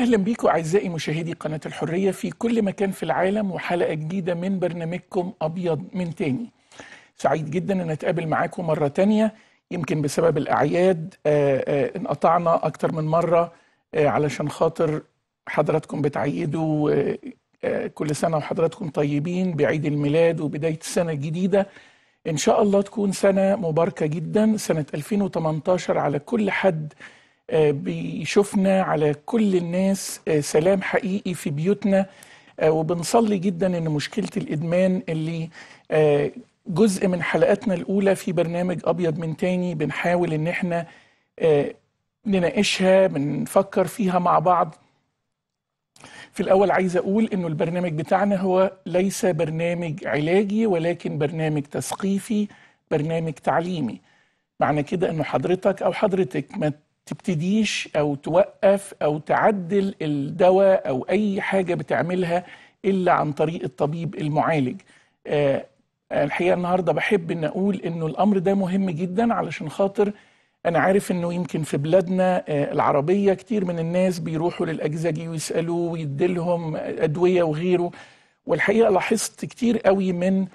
أهلا بيكم أعزائي مشاهدي قناة الحرية في كل مكان في العالم وحلقة جديدة من برنامجكم أبيض من تاني سعيد جدا أن أتقابل معاكم مرة تانية يمكن بسبب الأعياد آه، آه، انقطعنا أكتر من مرة آه، علشان خاطر حضراتكم بتعيدوا كل سنة وحضراتكم طيبين بعيد الميلاد وبداية السنة الجديدة إن شاء الله تكون سنة مباركة جدا سنة 2018 على كل حد آه، بيشوفنا على كل الناس آه، سلام حقيقي في بيوتنا آه، وبنصلي جدا ان مشكله الادمان اللي جزء من حلقاتنا الاولى في برنامج ابيض من تاني بنحاول ان احنا نناقشها بنفكر فيها مع بعض في الاول عايز اقول انه البرنامج بتاعنا هو ليس برنامج علاجي ولكن برنامج تثقيفي برنامج تعليمي معنى كده انه حضرتك او حضرتك ما تبتديش أو توقف أو تعدل الدواء أو أي حاجة بتعملها إلا عن طريق الطبيب المعالج آه الحقيقة النهاردة بحب أن أقول أنه الأمر ده مهم جدا علشان خاطر أنا عارف أنه يمكن في بلادنا آه العربية كتير من الناس بيروحوا للأجزجي ويسألوه ويديلهم أدوية وغيره والحقيقة لاحظت كتير قوي من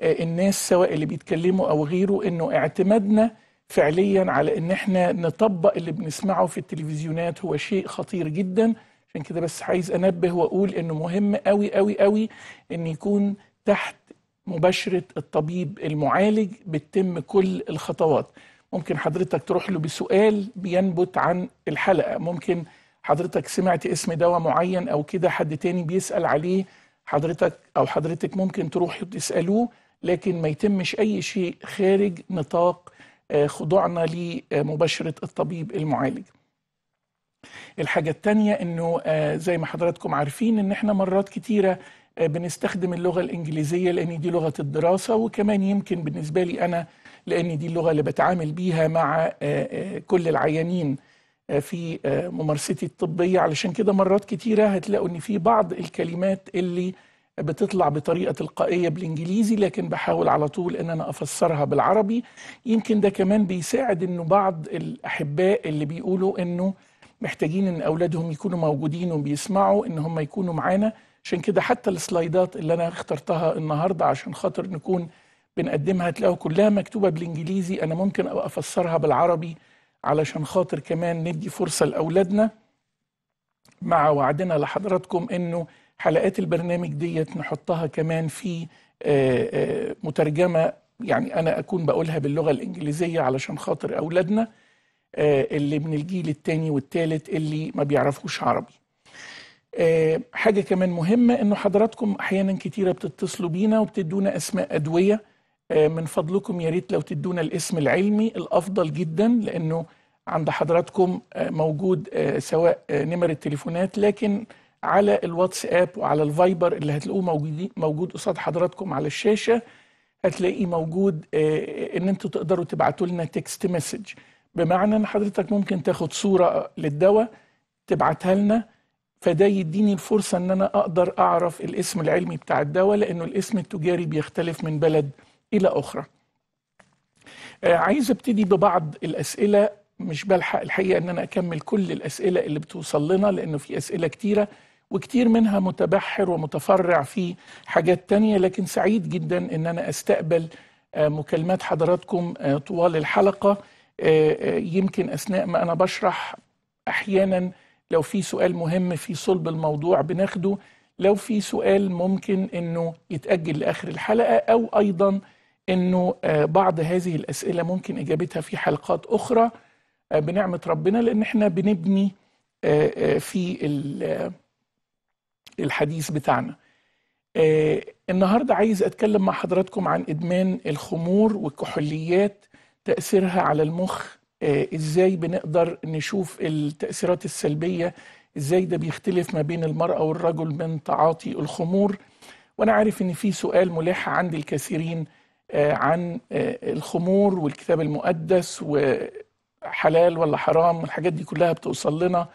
آه، الناس سواء اللي بيتكلموا أو غيره أنه اعتمادنا فعليا على ان احنا نطبق اللي بنسمعه في التلفزيونات هو شيء خطير جدا عشان كده بس عايز انبه واقول انه مهم قوي قوي قوي ان يكون تحت مباشره الطبيب المعالج بتتم كل الخطوات ممكن حضرتك تروح له بسؤال بينبت عن الحلقه ممكن حضرتك سمعت اسم دواء معين او كده حد تاني بيسال عليه حضرتك او حضرتك ممكن تروح تسالوه لكن ما يتمش اي شيء خارج نطاق آه، خضوعنا لمباشرة الطبيب المعالج الحاجة الثانية انه آه، زي ما حضراتكم عارفين ان احنا مرات كتيرة آه، بنستخدم اللغة الانجليزية لان دي لغة الدراسة وكمان يمكن بالنسبة لي انا لان دي اللغة اللي بتعامل بيها مع كل العيانين في ممارستي الطبية علشان كده مرات كتيرة هتلاقوا ان في بعض الكلمات اللي بتطلع بطريقه تلقائيه بالانجليزي لكن بحاول على طول ان انا افسرها بالعربي يمكن ده كمان بيساعد انه بعض الاحباء اللي بيقولوا انه محتاجين ان اولادهم يكونوا موجودين وبيسمعوا ان هم يكونوا معانا عشان كده حتى السلايدات اللي انا اخترتها النهارده عشان خاطر نكون بنقدمها تلاقوا كلها مكتوبه بالانجليزي انا ممكن افسرها بالعربي علشان خاطر كمان ندي فرصه لاولادنا مع وعدنا لحضراتكم انه حلقات البرنامج ديت نحطها كمان في آه، آه، مترجمه يعني انا اكون بقولها باللغه الانجليزيه علشان خاطر اولادنا آه، اللي من الجيل الثاني والثالث اللي ما بيعرفوش عربي حاجه كمان مهمه انه حضراتكم احيانا كتيره بتتصلوا بينا وبتدونا اسماء ادويه من فضلكم يا ريت لو تدونا الاسم العلمي الافضل جدا لانه عند حضراتكم موجود سواء نمر التليفونات لكن على الواتساب وعلى الفايبر اللي هتلاقوه موجودين موجود قصاد حضراتكم على الشاشه هتلاقيه موجود آه، آه، ان انتوا تقدروا تبعتوا لنا تكست مسج بمعنى ان حضرتك ممكن تاخد صوره للدواء تبعتها لنا فده يديني الفرصه ان انا اقدر اعرف الاسم العلمي بتاع الدواء لانه الاسم التجاري بيختلف من بلد الى اخرى. آه، عايز ابتدي ببعض الاسئله مش بلحق الحقيقه ان انا اكمل كل الاسئله اللي بتوصل لنا لانه في اسئله كتيره وكتير منها متبحر ومتفرع في حاجات تانية لكن سعيد جدا ان انا استقبل آه، مكالمات حضراتكم آه، طوال الحلقة آه، يمكن اثناء ما انا بشرح احيانا لو في سؤال مهم في صلب الموضوع بناخده لو في سؤال ممكن انه يتأجل لاخر الحلقة او ايضا انه بعض هذه الاسئله ممكن اجابتها في حلقات اخرى بنعمه ربنا لان احنا بنبني في الحديث بتاعنا آه النهاردة عايز أتكلم مع حضراتكم عن إدمان الخمور والكحوليات تأثيرها على المخ آه إزاي بنقدر نشوف التأثيرات السلبية إزاي ده بيختلف ما بين المرأة والرجل من تعاطي الخمور وأنا عارف إن في سؤال ملح عند الكثيرين آه عن آه، الخمور والكتاب المقدس وحلال ولا حرام والحاجات دي كلها بتوصل لنا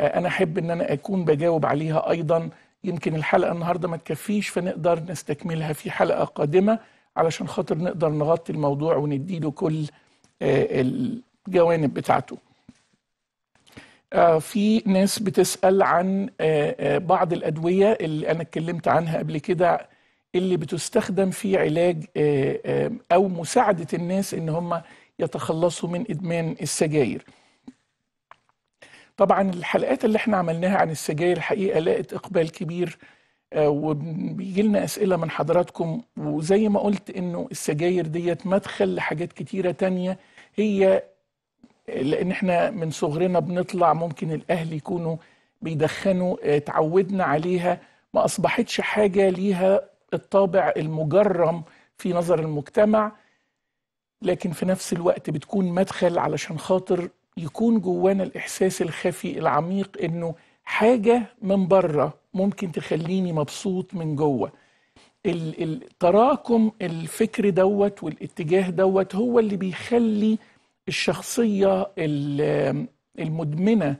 آه، انا احب ان انا اكون بجاوب عليها ايضا يمكن الحلقه النهارده ما تكفيش فنقدر نستكملها في حلقه قادمه علشان خاطر نقدر نغطي الموضوع ونديله كل آه، الجوانب بتاعته آه، في ناس بتسأل عن آه، بعض الأدوية اللي أنا اتكلمت عنها قبل كده اللي بتستخدم في علاج أو مساعدة الناس إن هم يتخلصوا من إدمان السجاير طبعا الحلقات اللي احنا عملناها عن السجاير الحقيقه لقت اقبال كبير آه، وبيجي لنا اسئله من حضراتكم وزي ما قلت انه السجاير ديت مدخل لحاجات كتيره تانية هي لان احنا من صغرنا بنطلع ممكن الاهل يكونوا بيدخنوا آه، تعودنا عليها ما اصبحتش حاجه ليها الطابع المجرم في نظر المجتمع لكن في نفس الوقت بتكون مدخل علشان خاطر يكون جوانا الإحساس الخفي العميق إنه حاجة من بره ممكن تخليني مبسوط من جوه التراكم الفكر دوت والاتجاه دوت هو اللي بيخلي الشخصية المدمنة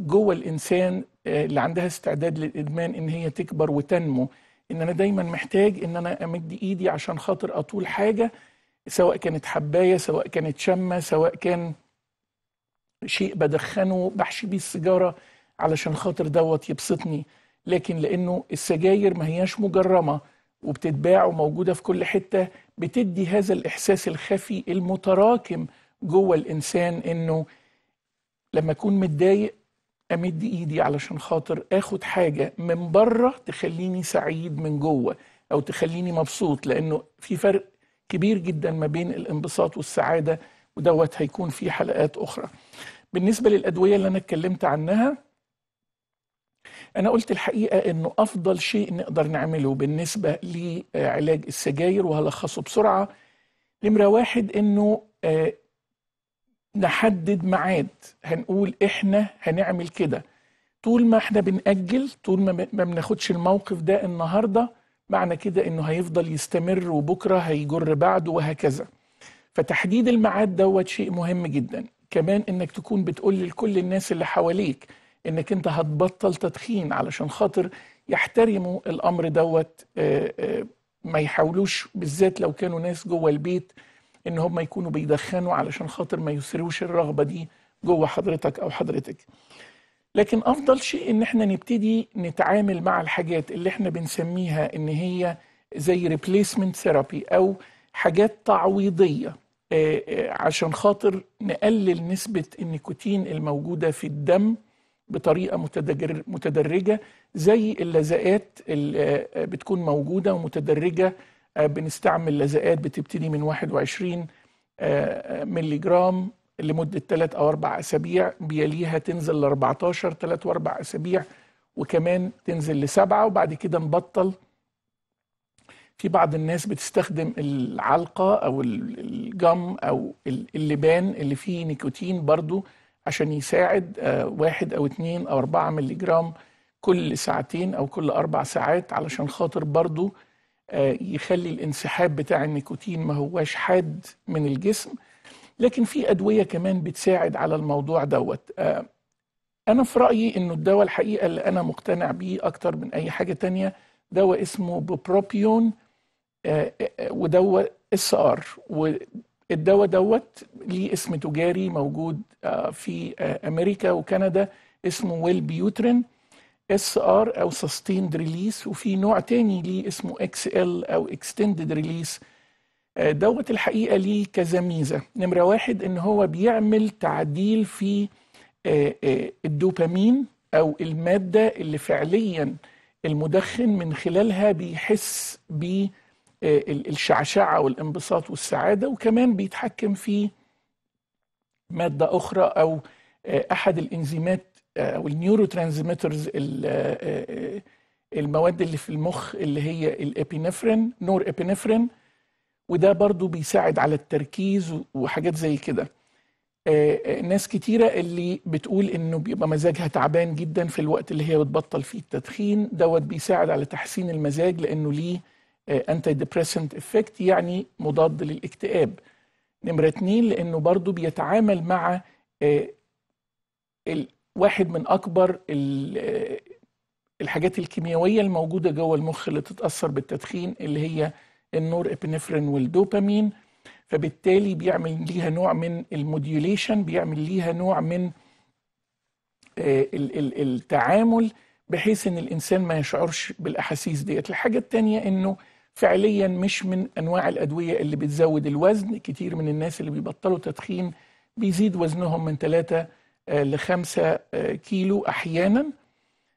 جوه الإنسان آه، اللي عندها استعداد للإدمان إن هي تكبر وتنمو إن أنا دايما محتاج إن أنا أمد إيدي عشان خاطر أطول حاجة سواء كانت حباية سواء كانت شمة سواء كان شيء بدخنه بحشي بيه السيجاره علشان خاطر دوت يبسطني لكن لانه السجاير ما هياش مجرمه وبتتباع وموجوده في كل حته بتدي هذا الاحساس الخفي المتراكم جوه الانسان انه لما اكون متضايق امد ايدي علشان خاطر اخد حاجه من بره تخليني سعيد من جوه او تخليني مبسوط لانه في فرق كبير جدا ما بين الانبساط والسعاده ودوت هيكون في حلقات اخرى بالنسبة للأدوية اللي أنا اتكلمت عنها أنا قلت الحقيقة أنه أفضل شيء نقدر نعمله بالنسبة لعلاج السجاير وهلخصه بسرعة نمرة واحد أنه آه، نحدد معاد هنقول إحنا هنعمل كده طول ما احنا بنأجل طول ما ما بناخدش الموقف ده النهارده معنى كده انه هيفضل يستمر وبكره هيجر بعده وهكذا فتحديد الميعاد دوت شيء مهم جدا كمان انك تكون بتقول لكل الناس اللي حواليك انك انت هتبطل تدخين علشان خاطر يحترموا الامر دوت آه، آه، ما يحاولوش بالذات لو كانوا ناس جوه البيت ان هم يكونوا بيدخنوا علشان خاطر ما يثروش الرغبه دي جوه حضرتك او حضرتك لكن افضل شيء ان احنا نبتدي نتعامل مع الحاجات اللي احنا بنسميها ان هي زي ريبليسمنت ثيرابي او حاجات تعويضيه آه، عشان خاطر نقلل نسبة النيكوتين الموجودة في الدم بطريقة متدرجة زي اللزقات اللي آه، بتكون موجودة ومتدرجة آه، بنستعمل لزقات بتبتدي من 21 ملي جرام لمدة 3 أو 4 أسابيع بيليها تنزل ل 14 3 و 4 أسابيع وكمان تنزل 7 وبعد كده نبطل في بعض الناس بتستخدم العلقة أو الجم أو اللبان اللي فيه نيكوتين برضو عشان يساعد آه، واحد أو اتنين أو أربعة ملي جرام كل ساعتين أو كل أربع ساعات علشان خاطر برضو آه، يخلي الانسحاب بتاع النيكوتين ما هواش حاد من الجسم لكن في أدوية كمان بتساعد على الموضوع دوت آه، أنا في رأيي إنه الدواء الحقيقة اللي أنا مقتنع بيه أكتر من أي حاجة تانية دواء اسمه بوبروبيون ودوت اس ار والدواء دوت ليه اسم تجاري موجود آه، في آه، امريكا وكندا اسمه ويل بيوترين اس ار او سستيند ريليس وفي نوع تاني ليه اسمه اكس ال او اكستندد آه، ريليس دوت الحقيقه ليه كذا ميزه نمره واحد ان هو بيعمل تعديل في الدوبامين او الماده اللي فعليا المدخن من خلالها بيحس بيه آه، الشعشعة والانبساط والسعادة وكمان بيتحكم في مادة أخرى أو آه، أحد الإنزيمات آه، أو النيورو ترانزميترز المواد اللي في المخ اللي هي الابينفرين نور ابينفرين وده برضو بيساعد على التركيز وحاجات زي كده ناس كتيرة اللي بتقول انه بيبقى مزاجها تعبان جدا في الوقت اللي هي بتبطل فيه التدخين دوت بيساعد على تحسين المزاج لانه ليه انتي ديبريسنت افكت يعني مضاد للاكتئاب نمرة اتنين لانه برضو بيتعامل مع آه، واحد من اكبر آه، الحاجات الكيميائية الموجودة جوه المخ اللي تتأثر بالتدخين اللي هي النور ابنفرين والدوبامين فبالتالي بيعمل ليها نوع من الموديوليشن بيعمل ليها نوع من آه، التعامل بحيث ان الانسان ما يشعرش بالاحاسيس ديت الحاجه الثانيه انه فعليا مش من انواع الادويه اللي بتزود الوزن كتير من الناس اللي بيبطلوا تدخين بيزيد وزنهم من 3 ل 5 كيلو احيانا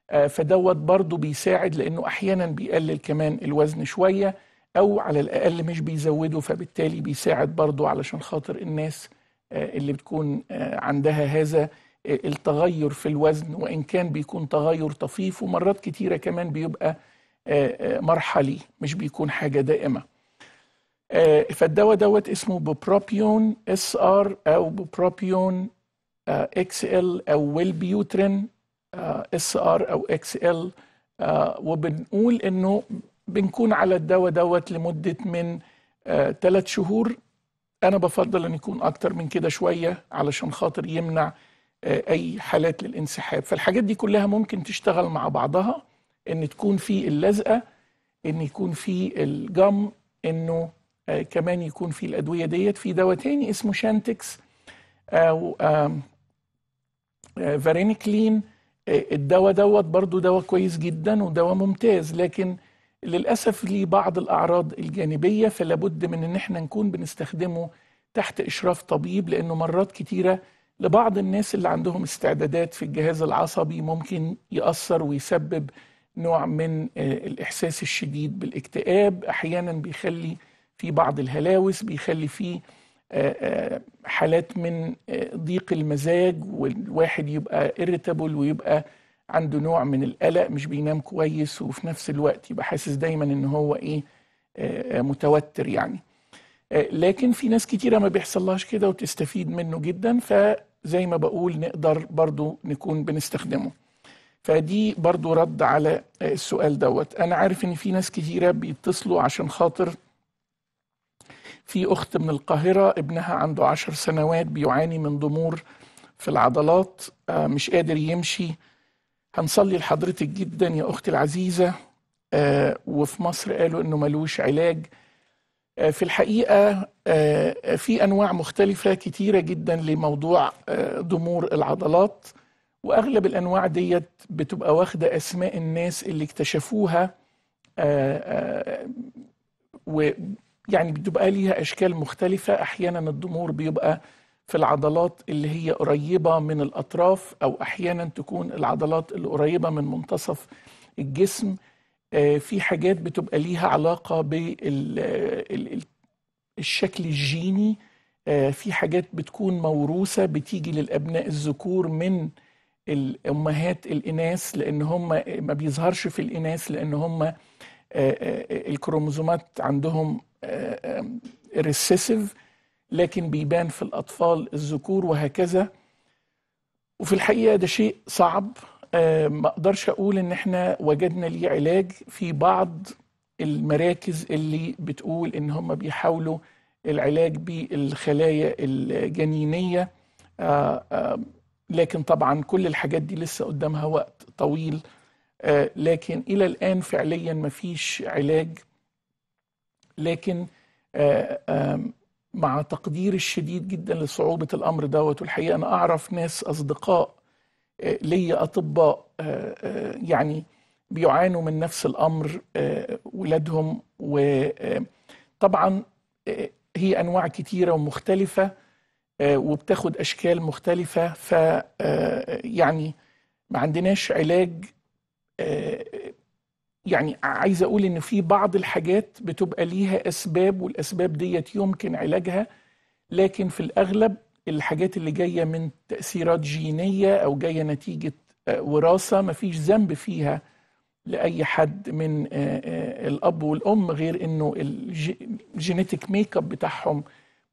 آه، فدوت برضه بيساعد لانه احيانا بيقلل كمان الوزن شويه او على الاقل مش بيزوده فبالتالي بيساعد برضه علشان خاطر الناس آه، اللي بتكون آه، عندها هذا التغير في الوزن وان كان بيكون تغير طفيف ومرات كتيره كمان بيبقى آه، آه، مرحلي مش بيكون حاجه دائمه آه، فالدواء دوت اسمه بوبروبيون اس ار او بوبروبيون اكس ال او ويلبيوترين اس ار او اكس ال وبنقول انه بنكون على الدواء دوت لمده من ثلاث شهور انا بفضل ان يكون اكتر من كده شويه علشان خاطر يمنع اي حالات للانسحاب فالحاجات دي كلها ممكن تشتغل مع بعضها ان تكون في اللزقه ان يكون في الجم انه آه كمان يكون في الادويه ديت في دواء تاني اسمه شانتكس او آه،, آه الدواء دوت برضو دواء كويس جدا ودواء ممتاز لكن للأسف ليه بعض الأعراض الجانبية فلابد من إن احنا نكون بنستخدمه تحت إشراف طبيب لأنه مرات كتيرة لبعض الناس اللي عندهم استعدادات في الجهاز العصبي ممكن يأثر ويسبب نوع من آه، الإحساس الشديد بالاكتئاب أحيانا بيخلي في بعض الهلاوس بيخلي في آه، آه، حالات من ضيق المزاج والواحد يبقى irritable ويبقى عنده نوع من القلق مش بينام كويس وفي نفس الوقت يبقى حاسس دايما ان هو ايه متوتر يعني لكن في ناس كتيره ما بيحصلهاش كده وتستفيد منه جدا فزي ما بقول نقدر برضو نكون بنستخدمه فدي برضو رد على آه، السؤال دوت انا عارف ان في ناس كتيره بيتصلوا عشان خاطر في اخت من القاهره ابنها عنده عشر سنوات بيعاني من ضمور في العضلات آه، مش قادر يمشي هنصلي لحضرتك جدا يا اختي العزيزه آه، وفي مصر قالوا انه ملوش علاج في الحقيقه في انواع مختلفه كتيره جدا لموضوع ضمور العضلات واغلب الانواع ديت بتبقى واخده اسماء الناس اللي اكتشفوها آه، آه، ويعني بتبقى ليها اشكال مختلفه احيانا الضمور بيبقى في العضلات اللي هي قريبه من الاطراف او احيانا تكون العضلات اللي قريبه من منتصف الجسم آه، في حاجات بتبقى ليها علاقه بالشكل الجيني في حاجات بتكون موروثه بتيجي للابناء الذكور من الامهات الاناث لان هم ما بيظهرش في الاناث لان هم آه، آه، الكروموزومات عندهم ريسيسيف آه، لكن بيبان في الاطفال الذكور وهكذا وفي الحقيقه ده شيء صعب ما اقدرش اقول ان احنا وجدنا ليه علاج في بعض المراكز اللي بتقول ان هم بيحاولوا العلاج بالخلايا الجنينيه لكن طبعا كل الحاجات دي لسه قدامها وقت طويل آه، لكن إلى الآن فعليا ما فيش علاج لكن آه، مع تقديري الشديد جدا لصعوبة الأمر دوت والحقيقة أنا أعرف ناس أصدقاء آه، ليا أطباء يعني بيعانوا من نفس الأمر ولادهم وطبعا هي أنواع كتيرة ومختلفة آه، وبتاخد اشكال مختلفه ف آه، يعني ما عندناش علاج آه، يعني عايز اقول ان في بعض الحاجات بتبقى ليها اسباب والاسباب ديت يمكن علاجها لكن في الاغلب الحاجات اللي جايه من تاثيرات جينيه او جايه نتيجه وراثه ما فيش ذنب فيها لاي حد من الاب والام غير انه الجينيتك ميك اب بتاعهم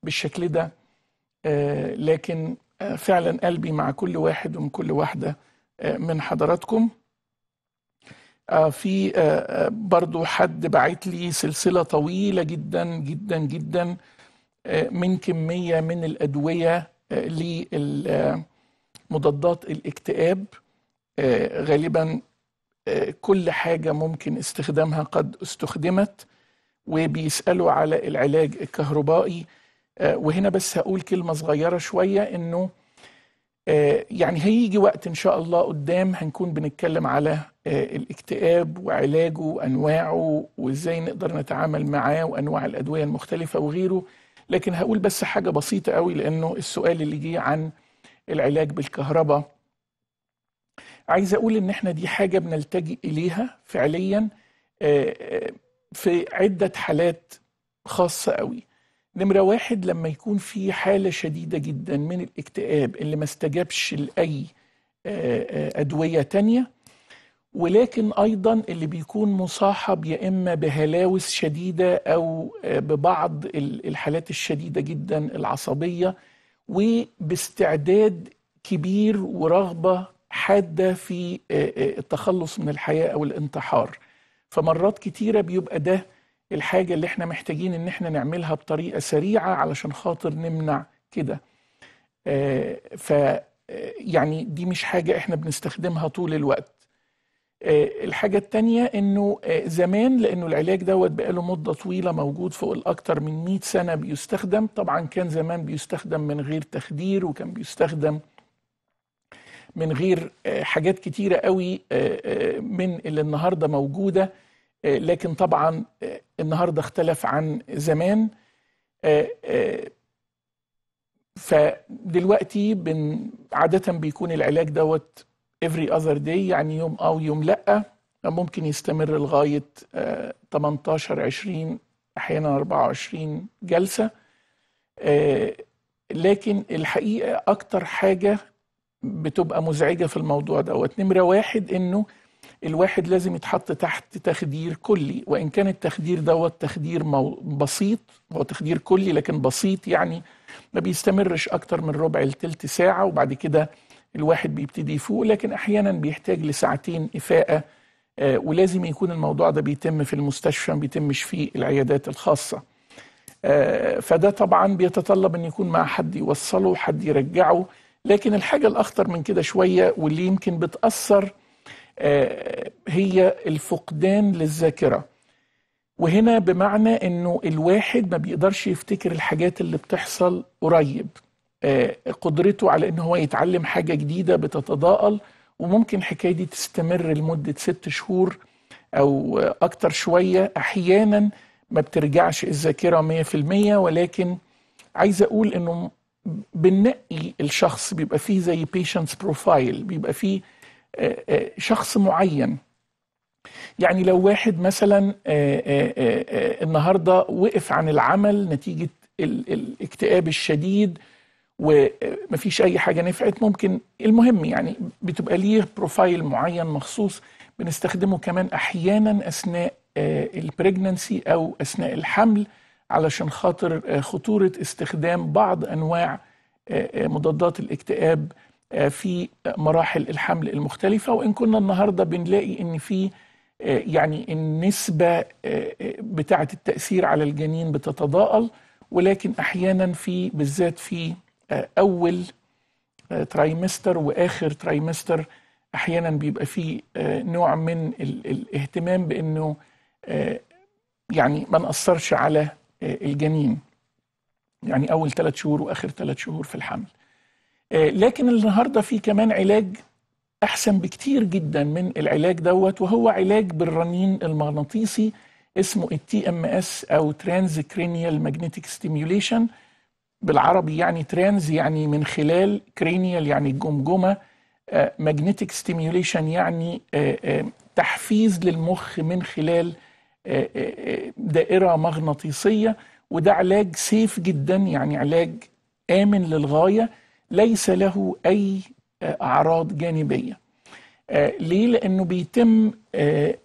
بالشكل ده آه، لكن آه، فعلا قلبي مع كل واحد ومن كل واحدة آه، من حضراتكم في برضو حد بعت لي سلسلة طويلة جدا جدا جدا من كمية من الأدوية لمضادات الاكتئاب غالبا كل حاجة ممكن استخدامها قد استخدمت وبيسألوا على العلاج الكهربائي آه، وهنا بس هقول كلمة صغيرة شوية انه آه، يعني هيجي وقت ان شاء الله قدام هنكون بنتكلم على آه، الاكتئاب وعلاجه وانواعه وازاي نقدر نتعامل معاه وانواع الادويه المختلفه وغيره لكن هقول بس حاجه بسيطه قوي لانه السؤال اللي جه عن العلاج بالكهرباء عايز اقول ان احنا دي حاجه بنلتجئ اليها فعليا في عده حالات خاصه قوي نمرة واحد لما يكون في حالة شديدة جدا من الاكتئاب اللي ما استجابش لأي آه، آه، أدوية تانية ولكن أيضا اللي بيكون مصاحب يا إما بهلاوس شديدة أو آه، ببعض الحالات الشديدة جدا العصبية وباستعداد كبير ورغبة حادة في التخلص من الحياة أو الانتحار فمرات كتيرة بيبقى ده الحاجه اللي احنا محتاجين ان احنا نعملها بطريقه سريعه علشان خاطر نمنع كده آه، ف آه، يعني دي مش حاجه احنا بنستخدمها طول الوقت آه، الحاجه الثانيه انه زمان لانه العلاج دوت بقاله مده طويله موجود فوق الاكثر من 100 سنه بيستخدم طبعا كان زمان بيستخدم من غير تخدير وكان بيستخدم من غير حاجات كتيره قوي من اللي النهارده موجوده لكن طبعا النهارده اختلف عن زمان آه، آه، فدلوقتي بن عادة بيكون العلاج دوت every other day يعني يوم اه ويوم لا ممكن يستمر لغاية 18 آه، 20 أحيانا 24 جلسة لكن الحقيقة أكتر حاجة بتبقى مزعجة في الموضوع دوت نمرة واحد إنه الواحد لازم يتحط تحت تخدير كلي وإن كان التخدير دوت تخدير بسيط هو تخدير كلي لكن بسيط يعني ما بيستمرش أكتر من ربع لتلت ساعة وبعد كده الواحد بيبتدي يفوق لكن أحيانا بيحتاج لساعتين إفاقة آه، ولازم يكون الموضوع ده بيتم في المستشفى ما بيتمش في العيادات الخاصة آه، فده طبعا بيتطلب أن يكون مع حد يوصله حد يرجعه لكن الحاجة الأخطر من كده شوية واللي يمكن بتأثر آه، هي الفقدان للذاكرة وهنا بمعنى انه الواحد ما بيقدرش يفتكر الحاجات اللي بتحصل قريب آه، قدرته على ان هو يتعلم حاجة جديدة بتتضاءل وممكن حكاية دي تستمر لمدة ست شهور أو أكتر شوية أحيانا ما بترجعش الذاكرة 100% ولكن عايز أقول إنه بنقي الشخص بيبقى فيه زي بيشنس بروفايل بيبقى فيه آه، آه، شخص معين يعني لو واحد مثلا آه، النهارده وقف عن العمل نتيجه الاكتئاب الشديد ومفيش اي حاجه نفعت ممكن المهم يعني بتبقى ليه بروفايل معين مخصوص بنستخدمه كمان احيانا اثناء البريجننسي او اثناء الحمل علشان خاطر خطوره استخدام بعض انواع مضادات الاكتئاب آه، في مراحل الحمل المختلفة وإن كنا النهاردة بنلاقي إن في آه، يعني النسبة آه، بتاعة التأثير على الجنين بتتضاءل ولكن أحيانا في بالذات في أول ترايمستر وآخر ترايمستر أحيانا بيبقى في نوع من الاهتمام بأنه يعني ما نأثرش على الجنين يعني أول ثلاث شهور وآخر ثلاث شهور في الحمل آه، لكن النهارده في كمان علاج احسن بكتير جدا من العلاج دوت وهو علاج بالرنين المغناطيسي اسمه التي ام اس او ترانز كرينيال ماجنتيك ستيميوليشن بالعربي يعني ترانز يعني من خلال كرينيال يعني الجمجمه ماجنتيك ستيميوليشن يعني آه، آه، تحفيز للمخ من خلال دائره مغناطيسيه وده علاج سيف جدا يعني علاج امن للغايه ليس له أي آه، أعراض جانبية آه، ليه؟ لأنه بيتم آه،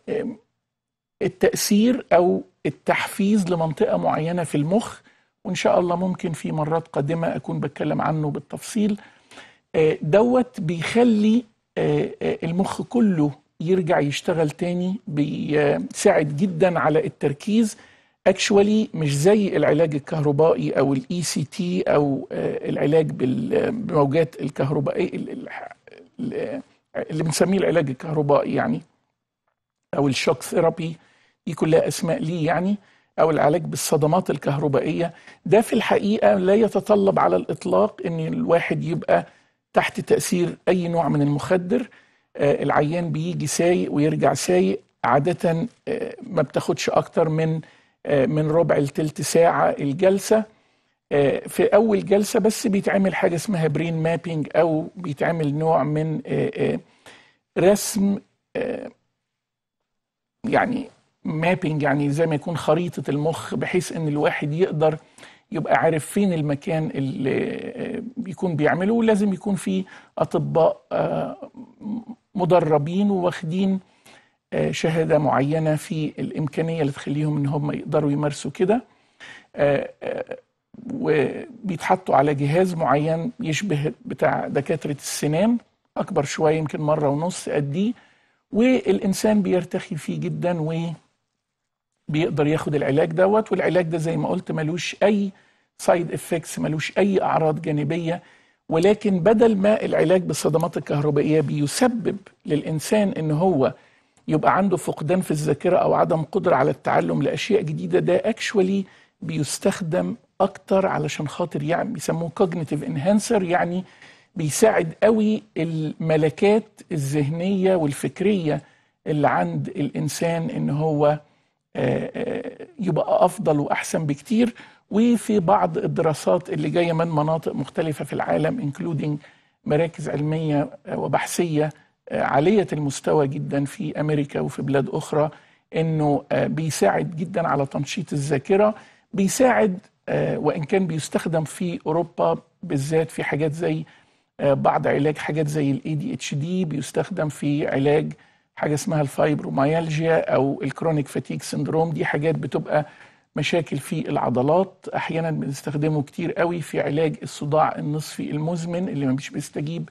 التأثير أو التحفيز لمنطقة معينة في المخ وإن شاء الله ممكن في مرات قادمة أكون بتكلم عنه بالتفصيل دوت بيخلي المخ كله يرجع يشتغل تاني بيساعد جدا على التركيز اكشولي مش زي العلاج الكهربائي او الاي سي e تي او آه، العلاج بالموجات آه، الكهربائيه آه، اللي بنسميه العلاج الكهربائي يعني او الشوك ثيرابي دي كلها اسماء ليه يعني او العلاج بالصدمات الكهربائيه ده في الحقيقه لا يتطلب على الاطلاق ان الواحد يبقى تحت تاثير اي نوع من المخدر العيان بيجي سايق ويرجع سايق عاده ما بتاخدش اكتر من آه، من ربع لتلت ساعة الجلسة آه، في أول جلسة بس بيتعمل حاجة اسمها برين مابينج أو بيتعمل نوع من آه، رسم يعني مابينج يعني زي ما يكون خريطة المخ بحيث إن الواحد يقدر يبقى عارف فين المكان اللي بيكون بيعمله ولازم يكون في أطباء مدربين وواخدين آه، شهاده معينه في الامكانيه اللي تخليهم ان هم يقدروا يمارسوا كده آه، آه، وبيتحطوا على جهاز معين يشبه بتاع دكاتره السنان اكبر شويه يمكن مره ونص قد والانسان بيرتخي فيه جدا وبيقدر ياخد العلاج دوت والعلاج ده زي ما قلت ملوش اي سايد افكتس ملوش اي اعراض جانبيه ولكن بدل ما العلاج بالصدمات الكهربائيه بيسبب للانسان ان هو يبقى عنده فقدان في الذاكره او عدم قدره على التعلم لاشياء جديده ده اكشولي بيستخدم اكتر علشان خاطر يعني بيسموه كوجنيتيف انهانسر يعني بيساعد قوي الملكات الذهنيه والفكريه اللي عند الانسان ان هو آه، آه، يبقى افضل واحسن بكتير وفي بعض الدراسات اللي جايه من مناطق مختلفه في العالم انكلودنج مراكز علميه وبحثيه عاليه المستوى جدا في امريكا وفي بلاد اخرى انه آه، بيساعد جدا على تنشيط الذاكره بيساعد آه، وان كان بيستخدم في اوروبا بالذات في حاجات زي آه، بعض علاج حاجات زي الاي دي اتش دي بيستخدم في علاج حاجه اسمها الفايبروميالجيا او الكرونيك فاتيك سندروم دي حاجات بتبقى مشاكل في العضلات احيانا بنستخدمه كتير قوي في علاج الصداع النصفي المزمن اللي مش بيستجيب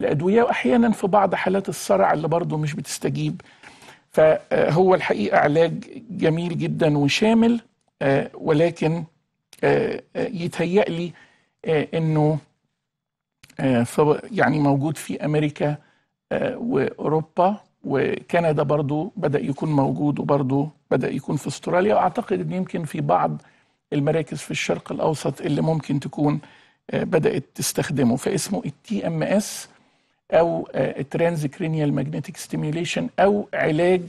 لأدوية وأحيانا في بعض حالات الصرع اللي برضه مش بتستجيب فهو الحقيقة علاج جميل جدا وشامل آه، ولكن آه، آه، يتهيأ لي أنه يعني موجود في أمريكا وأوروبا وكندا برضو بدأ يكون موجود وبرضو بدأ يكون في استراليا وأعتقد أن يمكن في بعض المراكز في الشرق الأوسط اللي ممكن تكون بدأت تستخدمه فاسمه التي ام اس او كرينيال ماجنتيك ستيميوليشن او علاج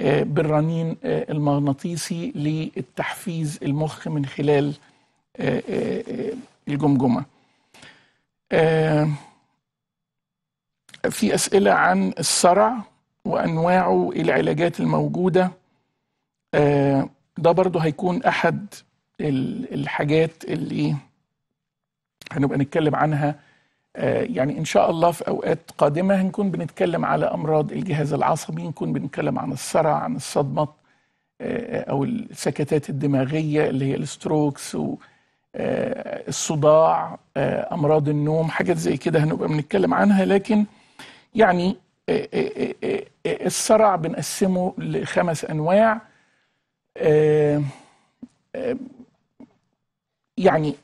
آه، بالرنين آه، المغناطيسي للتحفيز المخ من خلال آه، الجمجمه في اسئله عن الصرع وانواعه العلاجات الموجوده ده برضه هيكون احد الحاجات اللي إيه، هنبقى نتكلم عنها آه، يعني إن شاء الله في أوقات قادمة هنكون بنتكلم على أمراض الجهاز العصبي نكون بنتكلم عن الصرع عن الصدمة آه، أو السكتات الدماغية اللي هي الستروكس والصداع آه، أمراض النوم حاجات زي كده هنبقى بنتكلم عنها لكن يعني الصرع بنقسمه لخمس أنواع يعني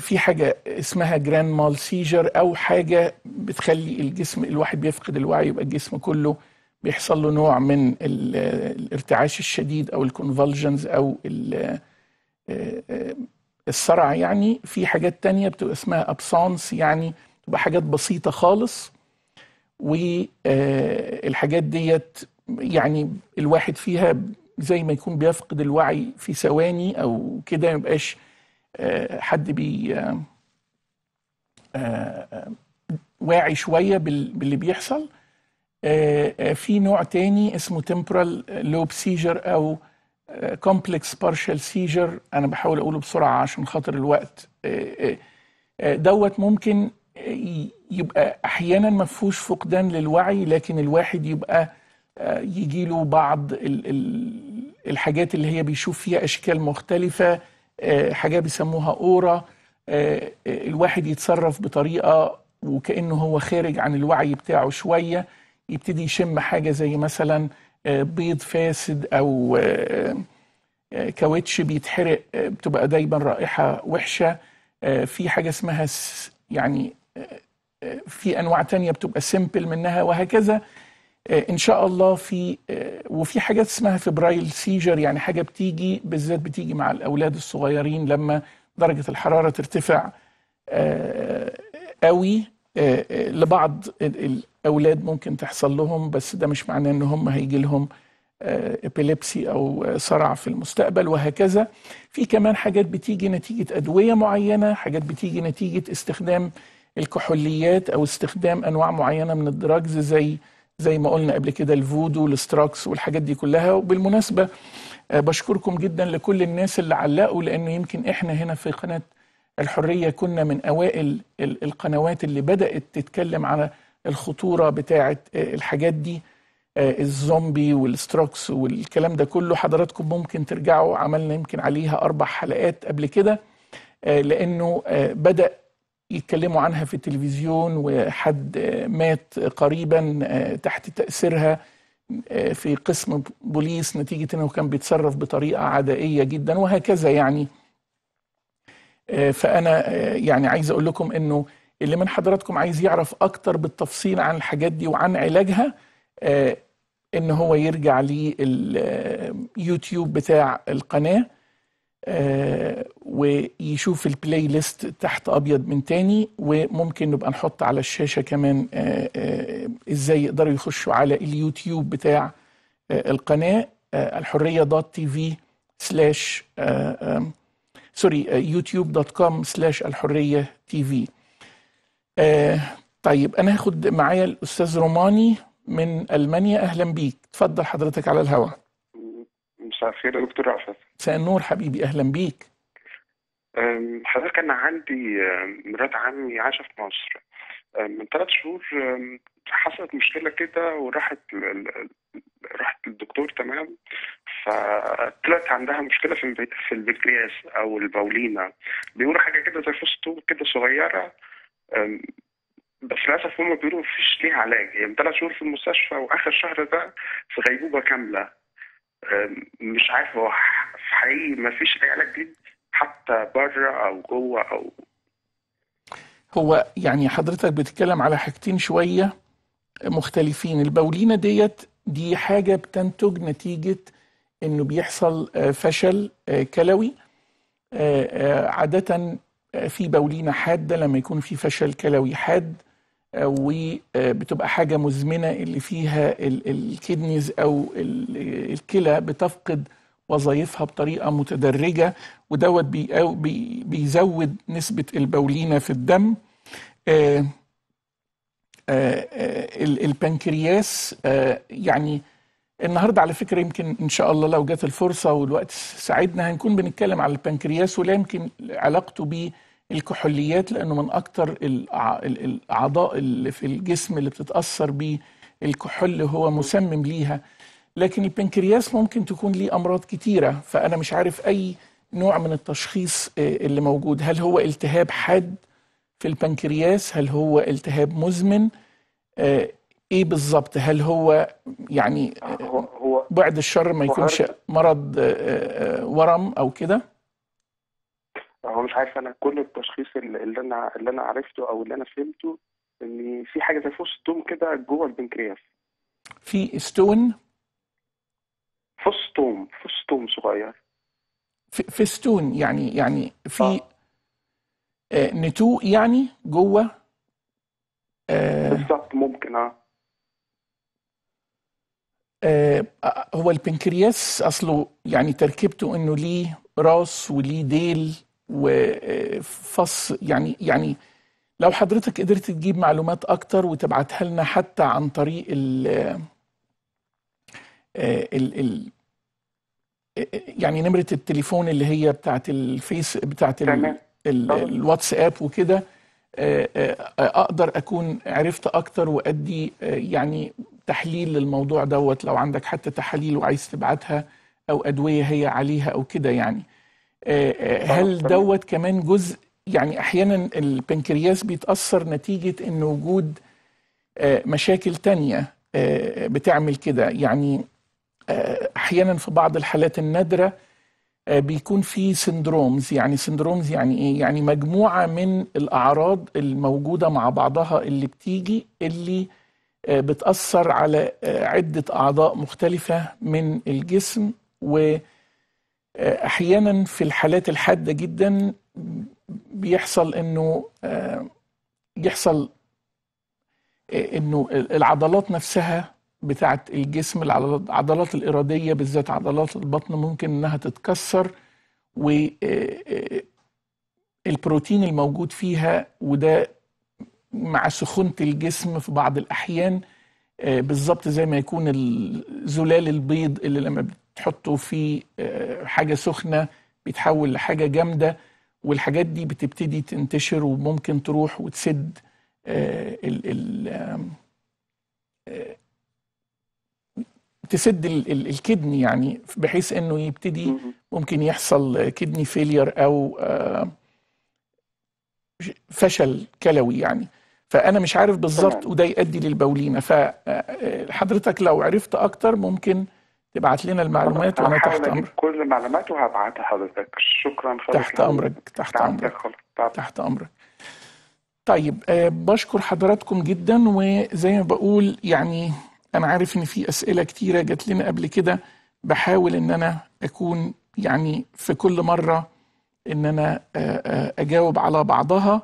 في حاجة اسمها جراند مال سيجر أو حاجة بتخلي الجسم الواحد بيفقد الوعي يبقى الجسم كله بيحصل له نوع من الارتعاش الشديد أو الكونفولجنز أو آه، آه، الصرع يعني في حاجات تانية بتبقى اسمها أبسانس يعني تبقى حاجات بسيطة خالص والحاجات آه، ديت يعني الواحد فيها زي ما يكون بيفقد الوعي في ثواني أو كده ما يبقاش آه، حد بي آه، آه، واعي شويه باللي بيحصل في نوع تاني اسمه temporal lobe seizure او complex partial seizure انا بحاول اقوله بسرعه عشان خاطر الوقت دوت ممكن يبقى احيانا ما فيهوش فقدان للوعي لكن الواحد يبقى يجي له بعض الحاجات اللي هي بيشوف فيها اشكال مختلفه آه، حاجه بيسموها اورا آه، آه، الواحد يتصرف بطريقه وكانه هو خارج عن الوعي بتاعه شويه يبتدي يشم حاجه زي مثلا بيض فاسد او كاوتش بيتحرق بتبقى دايما رائحه وحشه في حاجه اسمها يعني في انواع تانية بتبقى سيمبل منها وهكذا آه، ان شاء الله في آه، وفي حاجات اسمها فبرايل سيجر يعني حاجه بتيجي بالذات بتيجي مع الاولاد الصغيرين لما درجه الحراره ترتفع آه، قوي لبعض الاولاد ممكن تحصل لهم بس ده مش معناه ان هم هيجي لهم ابيليبسي او صرع في المستقبل وهكذا في كمان حاجات بتيجي نتيجه ادويه معينه حاجات بتيجي نتيجه استخدام الكحوليات او استخدام انواع معينه من الدراجز زي زي ما قلنا قبل كده الفودو الاستراكس والحاجات دي كلها وبالمناسبه آه، بشكركم جدا لكل الناس اللي علقوا لانه يمكن احنا هنا في قناه الحريه كنا من اوائل القنوات اللي بدات تتكلم على الخطوره بتاعه آه، الحاجات دي آه، الزومبي والستروكس والكلام ده كله حضراتكم ممكن ترجعوا عملنا يمكن عليها اربع حلقات قبل كده لانه بدا يتكلموا عنها في التلفزيون وحد مات قريبا آه، تحت تأثيرها آه، في قسم بوليس نتيجة أنه كان بيتصرف بطريقة عدائية جدا وهكذا يعني آه، فأنا يعني عايز أقول لكم أنه اللي من حضراتكم عايز يعرف أكتر بالتفصيل عن الحاجات دي وعن علاجها ان هو يرجع لليوتيوب بتاع القناه آه، ويشوف البلاي ليست تحت ابيض من تاني وممكن نبقى نحط على الشاشه كمان آه، آه، ازاي يقدروا يخشوا على اليوتيوب بتاع القناه الحريه دوت تي في سلاش سوري يوتيوب دوت كوم سلاش الحريه تي في طيب انا هاخد معايا الاستاذ روماني من المانيا اهلا بيك اتفضل حضرتك على الهواء مساء الخير يا دكتور عفاف مساء النور حبيبي اهلا بيك حضرتك انا عندي مرات عمي عايشه في مصر من ثلاث شهور حصلت مشكله كده وراحت راحت للدكتور تمام فطلعت عندها مشكله في في البنكرياس او البولينا بيقولوا حاجه كده زي فستو كده صغيره بس للاسف هم بيقولوا مفيش ليها علاج هي يعني ثلاث شهور في المستشفى واخر شهر ده في غيبوبه كامله مش عارف هو حقيقي ما فيش اي علاج جديد حتى بره او جوه او هو يعني حضرتك بتتكلم على حاجتين شويه مختلفين البولينا ديت دي حاجه بتنتج نتيجه انه بيحصل آه، فشل آه، كلوي آه، عاده في بولينا حاده لما يكون في فشل كلوي حاد وبتبقى حاجه مزمنه اللي فيها الكيدنيز او الكلى بتفقد وظائفها بطريقه متدرجه ودوت بيزود نسبه البولينه في الدم آه، آه، آه، البنكرياس يعني النهارده على فكره يمكن ان شاء الله لو جت الفرصه والوقت ساعدنا هنكون بنتكلم على البنكرياس ولا يمكن علاقته بيه الكحوليات لانه من اكثر الاعضاء اللي في الجسم اللي بتتاثر بيه الكحول هو مسمم ليها لكن البنكرياس ممكن تكون ليه امراض كتيره فانا مش عارف اي نوع من التشخيص آه، اللي موجود هل هو التهاب حاد في البنكرياس هل هو التهاب مزمن آه، ايه بالظبط هل هو يعني آه، هو بعد الشر ما يكونش مرض ورم او كده هو مش عارف انا كل التشخيص اللي انا اللي انا عرفته او اللي انا فهمته ان في حاجه زي فوستوم كده جوه البنكرياس في ستون فستوم فستوم صغير فستون يعني يعني في آه. آه نتو يعني جوه آه بالظبط ممكن اه آه, آه، هو البنكرياس اصله يعني تركيبته انه ليه راس وليه ديل وفص يعني يعني لو حضرتك قدرت تجيب معلومات اكتر وتبعتها لنا حتى عن طريق ال آه، ال ال يعني نمره التليفون اللي هي بتاعت الفيس بتاعت ال ال الواتساب وكده آه، آه، اقدر اكون عرفت اكتر وادي يعني تحليل للموضوع دوت لو عندك حتى تحاليل وعايز تبعتها او ادويه هي عليها او كده يعني آه، آه، هل دوت كمان جزء يعني احيانا البنكرياس بيتاثر نتيجه ان وجود آه، مشاكل تانية بتعمل كده يعني احيانا في بعض الحالات النادره بيكون في سندرومز يعني سندرومز يعني ايه يعني مجموعه من الاعراض الموجوده مع بعضها اللي بتيجي اللي بتاثر على عده اعضاء مختلفه من الجسم و احيانا في الحالات الحاده جدا بيحصل انه آه، يحصل آه، انه العضلات نفسها بتاعه الجسم العضلات الاراديه بالذات عضلات البطن ممكن انها تتكسر و آه، البروتين الموجود فيها وده مع سخونه الجسم في بعض الاحيان بالظبط زي ما يكون الزلال البيض اللي لما تحطه في آه، حاجه سخنه بيتحول لحاجه جامده والحاجات دي بتبتدي تنتشر وممكن تروح وتسد آه، ال ال آه، تسد الكدني يعني بحيث انه يبتدي ممكن يحصل كدني فيلير او فشل كلوي يعني فانا مش عارف بالظبط وده يؤدي للبولينه فحضرتك لو عرفت اكتر ممكن تبعت لنا المعلومات وانا تحت امرك كل المعلومات وهبعتها لحضرتك شكرا خالص تحت امرك تحت امرك تحت امرك طيب آه، بشكر حضراتكم جدا وزي ما بقول يعني انا عارف ان في اسئله كتيره جات لنا قبل كده بحاول ان انا اكون يعني في كل مره ان انا آه، آه، اجاوب على بعضها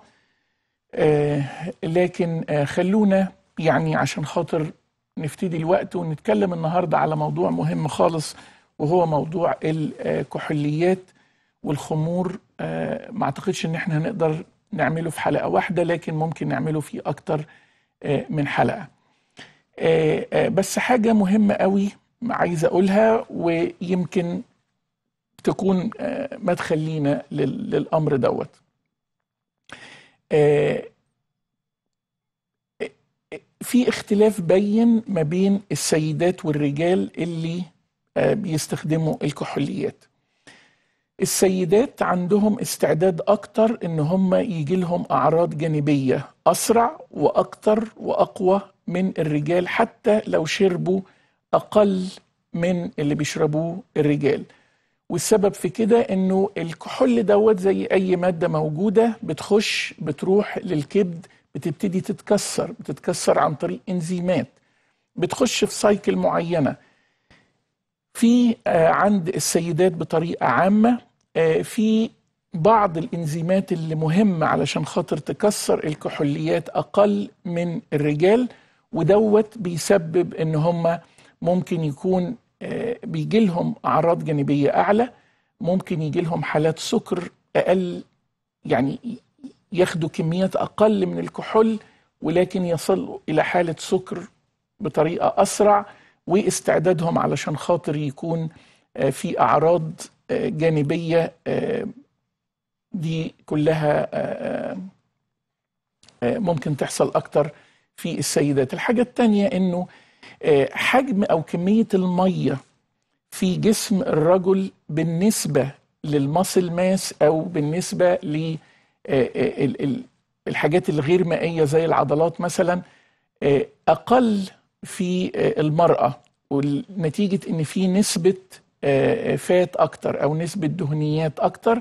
لكن خلونا يعني عشان خاطر نفتدي الوقت ونتكلم النهارده على موضوع مهم خالص وهو موضوع الكحوليات والخمور آه، ما اعتقدش ان احنا هنقدر نعمله في حلقه واحده لكن ممكن نعمله في اكتر آه، من حلقه آه، بس حاجه مهمه قوي عايز اقولها ويمكن تكون مدخل لينا للامر دوت في اختلاف بين ما بين السيدات والرجال اللي آه، بيستخدموا الكحوليات السيدات عندهم استعداد اكتر ان هم يجي لهم اعراض جانبيه اسرع واكتر واقوى من الرجال حتى لو شربوا اقل من اللي بيشربوه الرجال والسبب في كده انه الكحول دوت زي اي ماده موجوده بتخش بتروح للكبد بتبتدي تتكسر بتتكسر عن طريق انزيمات بتخش في سايكل معينه في آه، عند السيدات بطريقه عامه آه، في بعض الانزيمات اللي مهمه علشان خاطر تكسر الكحوليات اقل من الرجال ودوت بيسبب ان هم ممكن يكون آه، بيجي لهم اعراض جانبيه اعلى ممكن يجي لهم حالات سكر اقل يعني ياخدوا كميات أقل من الكحول ولكن يصلوا إلى حالة سكر بطريقة أسرع واستعدادهم علشان خاطر يكون آه، في أعراض آه، جانبية آه، دي كلها ممكن تحصل أكتر في السيدات الحاجة التانية أنه حجم أو كمية المية في جسم الرجل بالنسبة للمصل ماس أو بالنسبة آه، آه، الحاجات الغير مائيه زي العضلات مثلا آه، اقل في المراه ونتيجه ان في نسبه فات اكتر او نسبه دهنيات اكتر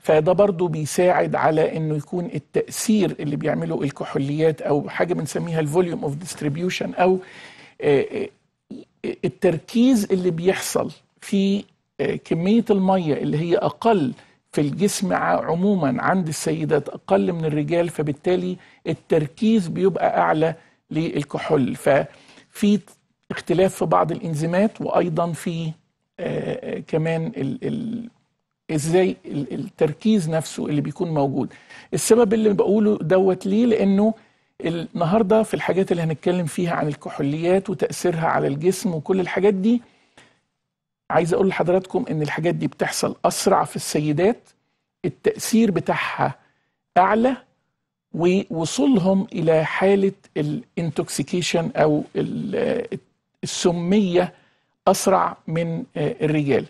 فده برضو بيساعد على انه يكون التاثير اللي بيعمله الكحوليات او حاجه بنسميها الفوليوم اوف ديستريبيوشن او التركيز اللي بيحصل في كميه الميه اللي هي اقل في الجسم عموما عند السيدات اقل من الرجال فبالتالي التركيز بيبقى اعلى للكحول ففي اختلاف في بعض الانزيمات وايضا في آه، آه، كمان ال ال ازاي التركيز نفسه اللي بيكون موجود السبب اللي بقوله دوت ليه لانه النهارده في الحاجات اللي هنتكلم فيها عن الكحوليات وتاثيرها على الجسم وكل الحاجات دي عايز اقول لحضراتكم ان الحاجات دي بتحصل اسرع في السيدات التاثير بتاعها اعلى ووصولهم الى حاله الانتوكسيكيشن او السميه اسرع من الرجال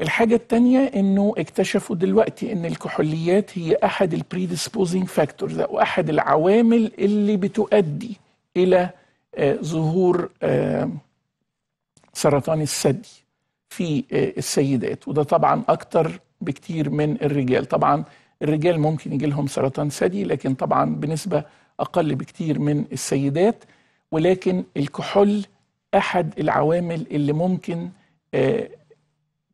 الحاجة التانية انه اكتشفوا دلوقتي ان الكحوليات هي احد البريديسبوزنج فاكتورز او احد العوامل اللي بتؤدي الى آه، ظهور آه، سرطان الثدي في آه، السيدات وده طبعا أكتر بكتير من الرجال طبعا الرجال ممكن يجي لهم سرطان ثدي لكن طبعا بنسبة أقل بكتير من السيدات ولكن الكحول أحد العوامل اللي ممكن آه،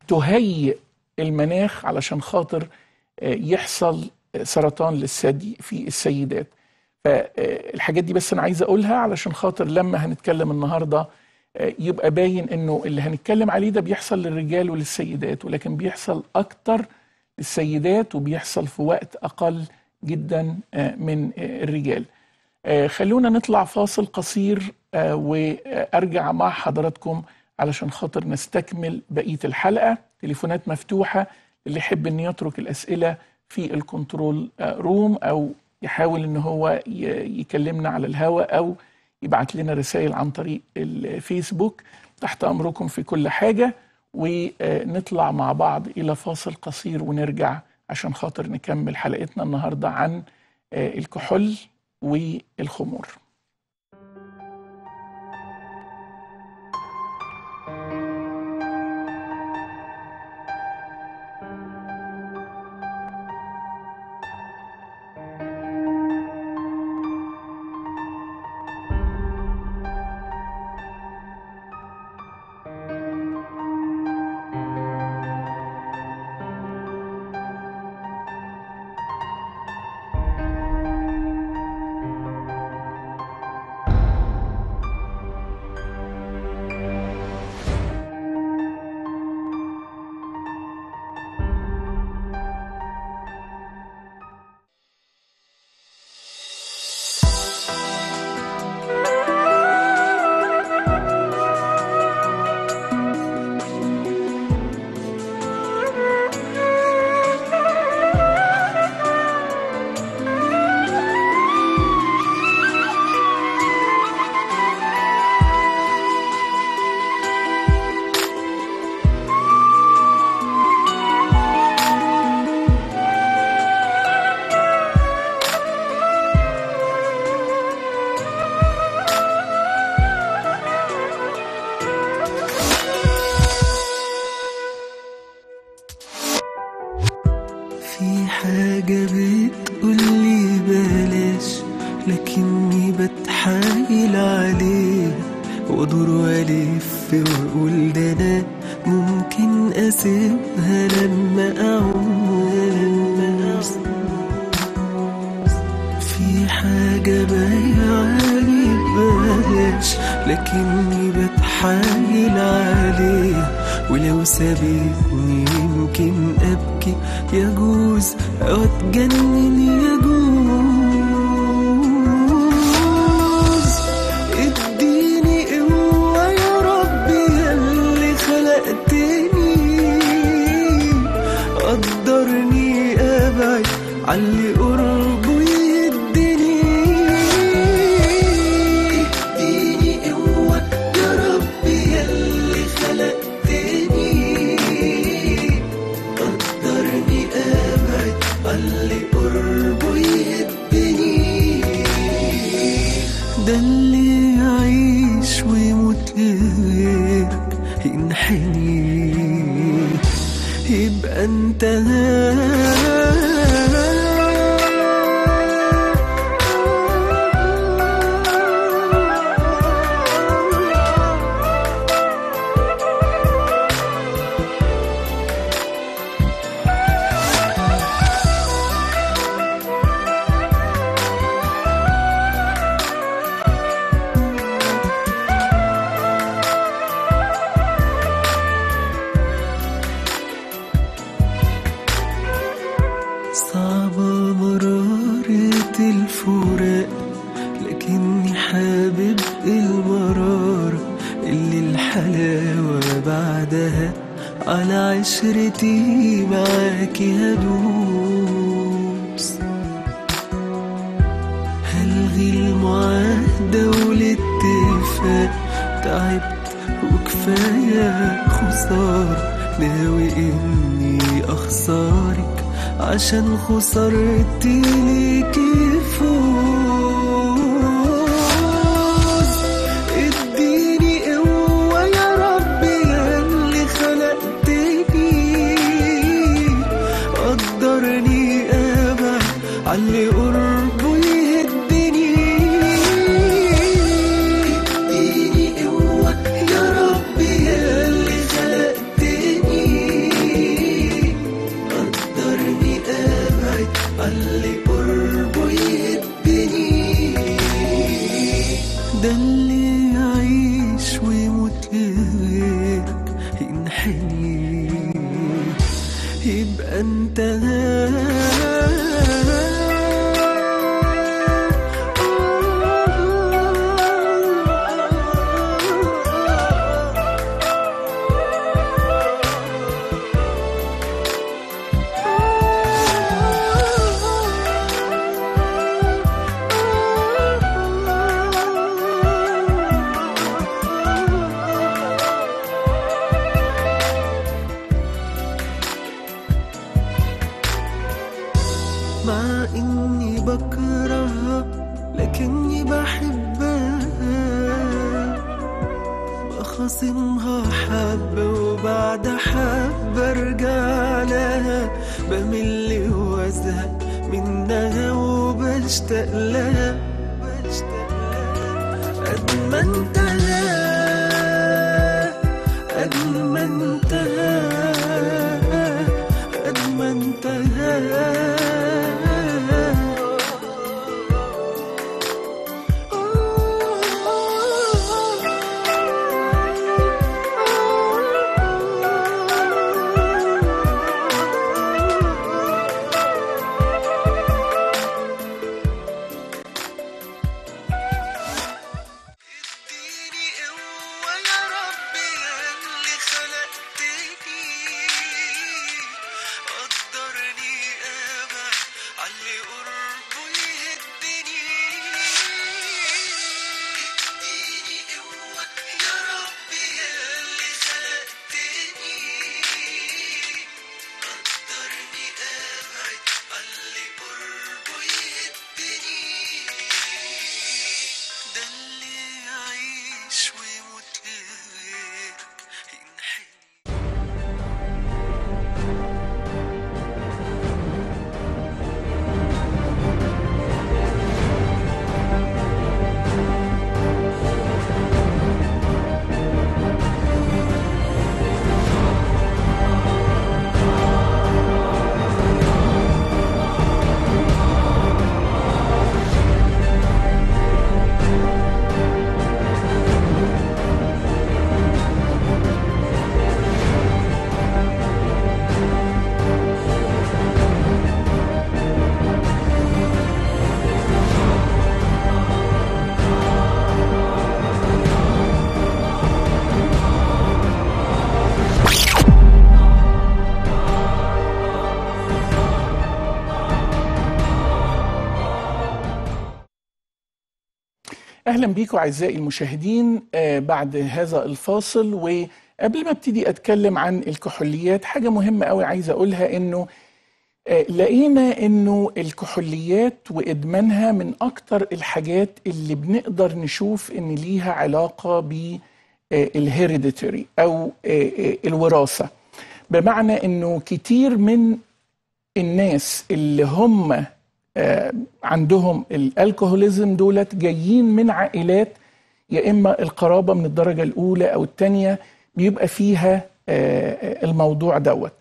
تهيئ المناخ علشان خاطر آه، يحصل سرطان للثدي في السيدات فالحاجات دي بس أنا عايز أقولها علشان خاطر لما هنتكلم النهاردة يبقى باين انه اللي هنتكلم عليه ده بيحصل للرجال وللسيدات ولكن بيحصل اكتر للسيدات وبيحصل في وقت اقل جدا آه، من آه، الرجال آه، خلونا نطلع فاصل قصير وارجع مع حضراتكم علشان خاطر نستكمل بقيه الحلقه تليفونات مفتوحه اللي يحب ان يترك الاسئله في الكنترول روم او يحاول ان هو يكلمنا على الهواء او يبعت لنا رسائل عن طريق الفيسبوك تحت امركم في كل حاجه ونطلع مع بعض الى فاصل قصير ونرجع عشان خاطر نكمل حلقتنا النهارده عن آه، الكحول والخمور حاجة بايعالي ببلاش لكني بتحايل عليها ولو سابتني يمكن أبكي يجوز أو أتجنن يجوز 的人。اهلا بيكم اعزائي المشاهدين آه، بعد هذا الفاصل وقبل ما ابتدي اتكلم عن الكحوليات حاجه مهمه قوي عايز اقولها انه آه، لقينا انه الكحوليات وادمانها من اكتر الحاجات اللي بنقدر نشوف ان ليها علاقه بالهيريديتري آه، او الوراثه بمعنى انه كتير من الناس اللي هم آه، عندهم الالكوهوليزم دولت جايين من عائلات يا اما القرابه من الدرجه الاولى او الثانيه بيبقى فيها آه، آه، الموضوع دوت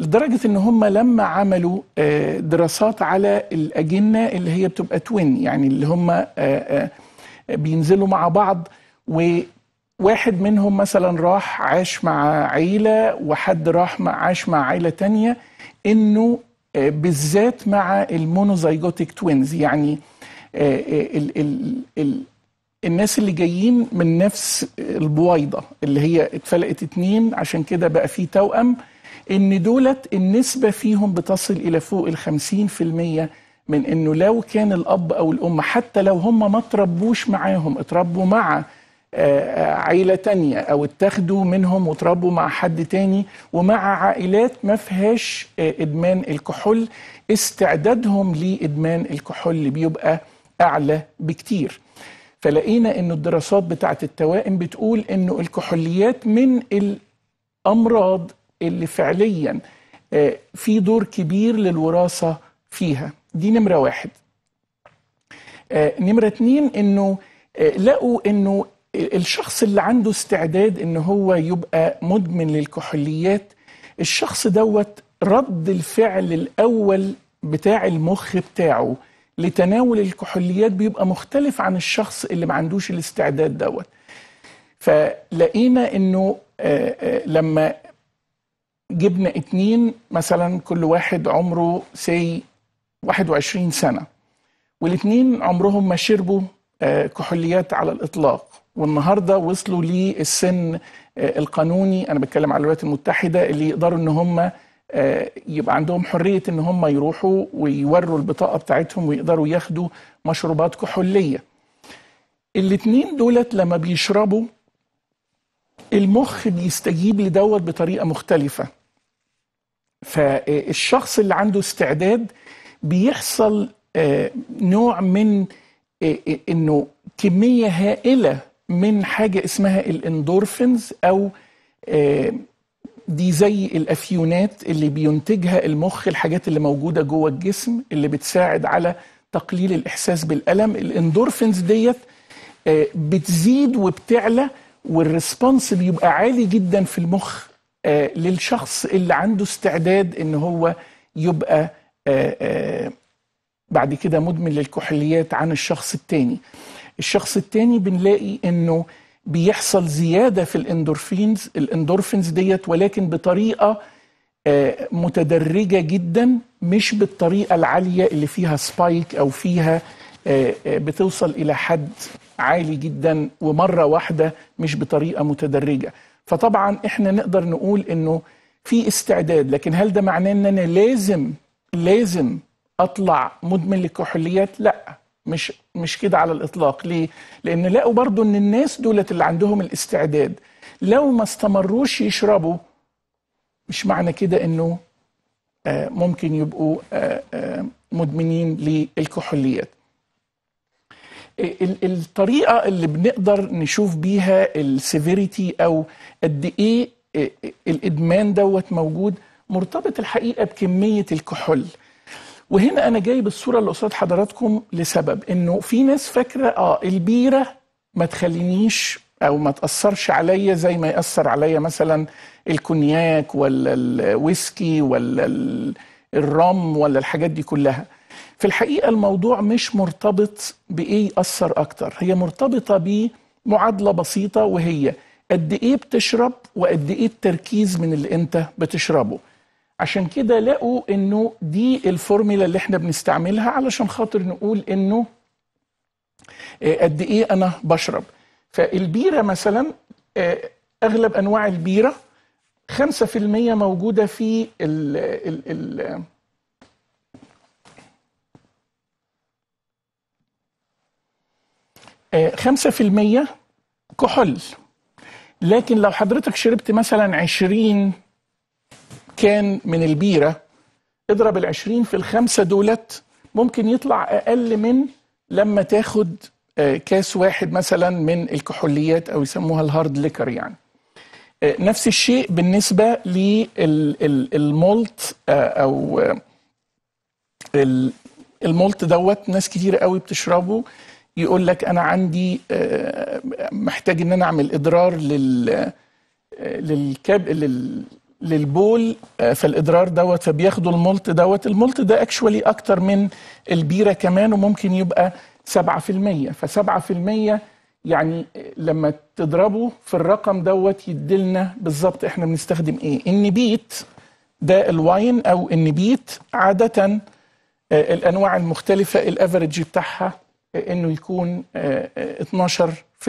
لدرجه ان هم لما عملوا دراسات على الاجنه اللي هي بتبقى توين يعني اللي هم بينزلوا مع بعض وواحد منهم مثلا راح عاش مع عيله وحد راح عاش مع عيله تانية انه آه، بالذات مع المونوزايجوتيك توينز يعني آه، آه، ال ال ال الناس اللي جايين من نفس البويضة اللي هي اتفلقت اتنين عشان كده بقى في توأم ان دولت النسبة فيهم بتصل الى فوق الخمسين في المية من انه لو كان الاب او الام حتى لو هم ما تربوش معاهم اتربوا مع عيلة تانية أو اتاخدوا منهم وتربوا مع حد تاني ومع عائلات ما فيهاش آه، إدمان الكحول استعدادهم لإدمان الكحول بيبقى أعلى بكتير فلقينا أن الدراسات بتاعة التوائم بتقول أنه الكحوليات من الأمراض اللي فعليا آه، في دور كبير للوراثة فيها دي نمرة واحد آه، نمرة اتنين أنه لقوا أنه الشخص اللي عنده استعداد ان هو يبقى مدمن للكحوليات الشخص دوت رد الفعل الاول بتاع المخ بتاعه لتناول الكحوليات بيبقى مختلف عن الشخص اللي ما عندوش الاستعداد دوت فلقينا انه آه، آه، لما جبنا اتنين مثلا كل واحد عمره سي 21 سنة والاتنين عمرهم ما شربوا آه، كحوليات على الإطلاق والنهارده وصلوا للسن آه، القانوني انا بتكلم على الولايات المتحده اللي يقدروا ان هم آه، يبقى عندهم حريه ان هم يروحوا ويوروا البطاقه بتاعتهم ويقدروا ياخدوا مشروبات كحوليه. الاتنين دولت لما بيشربوا المخ بيستجيب لدوت بطريقه مختلفه. فالشخص اللي عنده استعداد بيحصل آه، نوع من انه كميه هائله من حاجه اسمها الاندورفينز او آه، دي زي الافيونات اللي بينتجها المخ الحاجات اللي موجوده جوه الجسم اللي بتساعد على تقليل الاحساس بالالم الاندورفينز ديت آه، بتزيد وبتعلى والريسبونس بيبقى عالي جدا في المخ آه، للشخص اللي عنده استعداد ان هو يبقى بعد كده مدمن للكحوليات عن الشخص التاني الشخص الثاني بنلاقي انه بيحصل زياده في الاندورفينز الاندورفينز ديت ولكن بطريقه آه، متدرجه جدا مش بالطريقه العاليه اللي فيها سبايك او فيها آه، آه، بتوصل الى حد عالي جدا ومره واحده مش بطريقه متدرجه فطبعا احنا نقدر نقول انه في استعداد لكن هل ده معناه ان انا لازم لازم اطلع مدمن للكحوليات لا مش مش كده على الاطلاق ليه لان لقوا برضو ان الناس دولت اللي عندهم الاستعداد لو ما استمروش يشربوا مش معنى كده انه آه، ممكن يبقوا آه، آه، مدمنين للكحوليات الطريقه اللي بنقدر نشوف بيها السيفيريتي او قد ايه الادمان دوت موجود مرتبط الحقيقه بكميه الكحول وهنا انا جايب الصوره اللي قصاد حضراتكم لسبب انه في ناس فاكره اه البيره ما تخلينيش او ما تاثرش عليا زي ما ياثر عليا مثلا الكونياك ولا الويسكي ولا الرم ولا الحاجات دي كلها في الحقيقه الموضوع مش مرتبط بايه ياثر اكتر هي مرتبطه بمعادله بسيطه وهي قد ايه بتشرب وقد ايه التركيز من اللي انت بتشربه عشان كده لقوا انه دي الفورميلا اللي احنا بنستعملها علشان خاطر نقول انه آه، قد ايه انا بشرب فالبيره مثلا آه، اغلب انواع البيره 5% موجوده في ال ال ال آه، خمسة في المية كحول لكن لو حضرتك شربت مثلا عشرين كان من البيرة اضرب العشرين في الخمسة دولت ممكن يطلع أقل من لما تاخد آه، كاس واحد مثلا من الكحوليات أو يسموها الهارد ليكر يعني آه، نفس الشيء بالنسبة للمولت آه، أو المولت دوت ناس كتير قوي بتشربه يقول لك أنا عندي محتاج إن أنا أعمل إضرار لل للكب... لل للبول آه، فالاضرار دوت فبياخدوا الملط دوت الملط ده اكشولي اكتر من البيره كمان وممكن يبقى 7% ف7% يعني آه، لما تضربه في الرقم دوت يدلنا بالظبط احنا بنستخدم ايه النبيت ده الواين او النبيت عاده آه، الانواع المختلفه الافريج بتاعها انه يكون 12%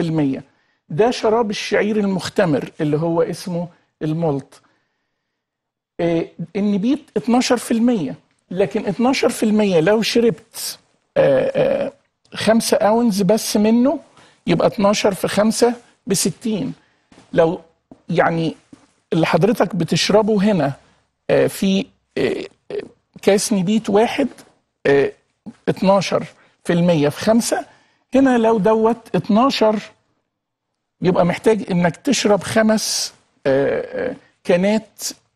ده شراب الشعير المختمر اللي هو اسمه المولت النبيت آه، 12% لكن 12% لو شربت 5 آه، آه، اونز بس منه يبقى 12 في 5 ب 60 لو يعني اللي حضرتك بتشربه هنا في كاس نبيت واحد 12 في المية في خمسة هنا لو دوت 12 يبقى محتاج انك تشرب خمس كانات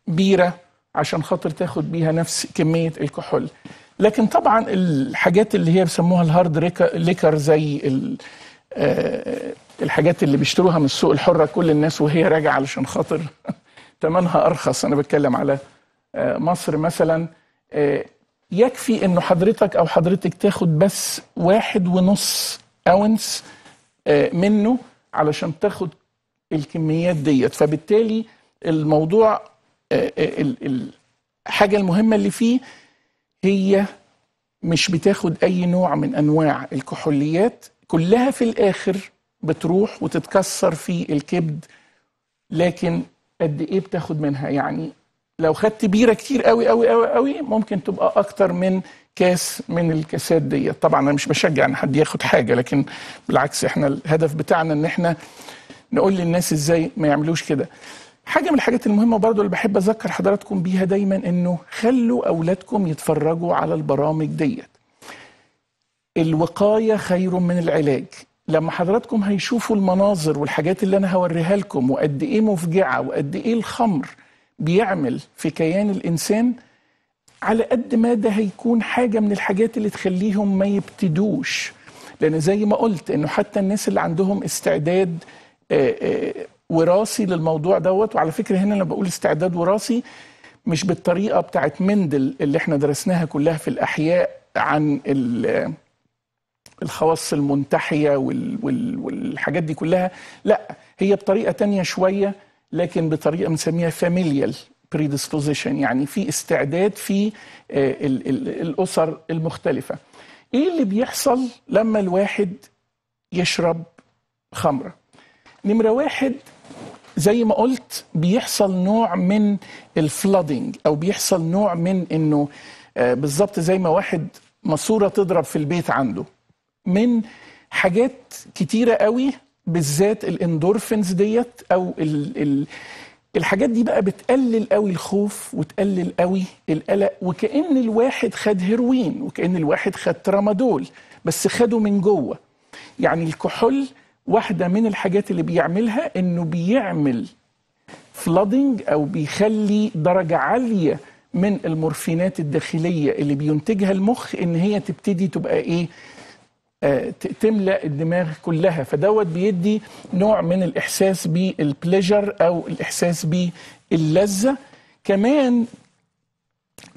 بيرة عشان خاطر تاخد بيها نفس كمية الكحول لكن طبعا الحاجات اللي هي بيسموها الهارد ليكر زي آه، الحاجات اللي بيشتروها من السوق الحرة كل الناس وهي راجعة علشان خاطر ثمنها أرخص أنا بتكلم على آه، مصر مثلا آه، يكفي انه حضرتك او حضرتك تاخد بس واحد ونص اونس منه علشان تاخد الكميات ديت فبالتالي الموضوع آه، آه، الحاجة المهمة اللي فيه هي مش بتاخد أي نوع من أنواع الكحوليات كلها في الآخر بتروح وتتكسر في الكبد لكن قد إيه بتاخد منها يعني لو خدت بيرة كتير قوي قوي قوي قوي ممكن تبقى أكتر من كاس من الكاسات دي طبعا أنا مش بشجع أن حد ياخد حاجة لكن بالعكس إحنا الهدف بتاعنا إن إحنا نقول للناس إزاي ما يعملوش كده حاجه من الحاجات المهمه برضو اللي بحب اذكر حضراتكم بيها دايما انه خلوا اولادكم يتفرجوا على البرامج ديت الوقايه خير من العلاج لما حضراتكم هيشوفوا المناظر والحاجات اللي انا هوريها لكم وقد ايه مفجعه وقد ايه الخمر بيعمل في كيان الانسان على قد ما ده هيكون حاجه من الحاجات اللي تخليهم ما يبتدوش لان زي ما قلت انه حتى الناس اللي عندهم استعداد آآ آه، آآ آه، وراثي للموضوع دوت وعلى فكره هنا انا بقول استعداد وراثي مش بالطريقه بتاعت مندل اللي احنا درسناها كلها في الاحياء عن الخواص المنتحيه والحاجات دي كلها لا هي بطريقه تانية شويه لكن بطريقه بنسميها فاميليال بريديسبوزيشن يعني في استعداد في آه، الاسر المختلفه ايه اللي بيحصل لما الواحد يشرب خمره نمره واحد زي ما قلت بيحصل نوع من الفلودنج او بيحصل نوع من انه آه، بالظبط زي ما واحد ماسوره تضرب في البيت عنده من حاجات كتيره قوي بالذات الاندورفينز ديت او الـ الـ الحاجات دي بقى بتقلل قوي الخوف وتقلل قوي القلق وكأن الواحد خد هيروين وكأن الواحد خد ترامادول بس خده من جوه يعني الكحول واحدة من الحاجات اللي بيعملها انه بيعمل فلودنج او بيخلي درجة عالية من المورفينات الداخلية اللي بينتجها المخ ان هي تبتدي تبقى ايه آه تملأ الدماغ كلها فدوت بيدي نوع من الإحساس بالبليجر أو الإحساس باللذة كمان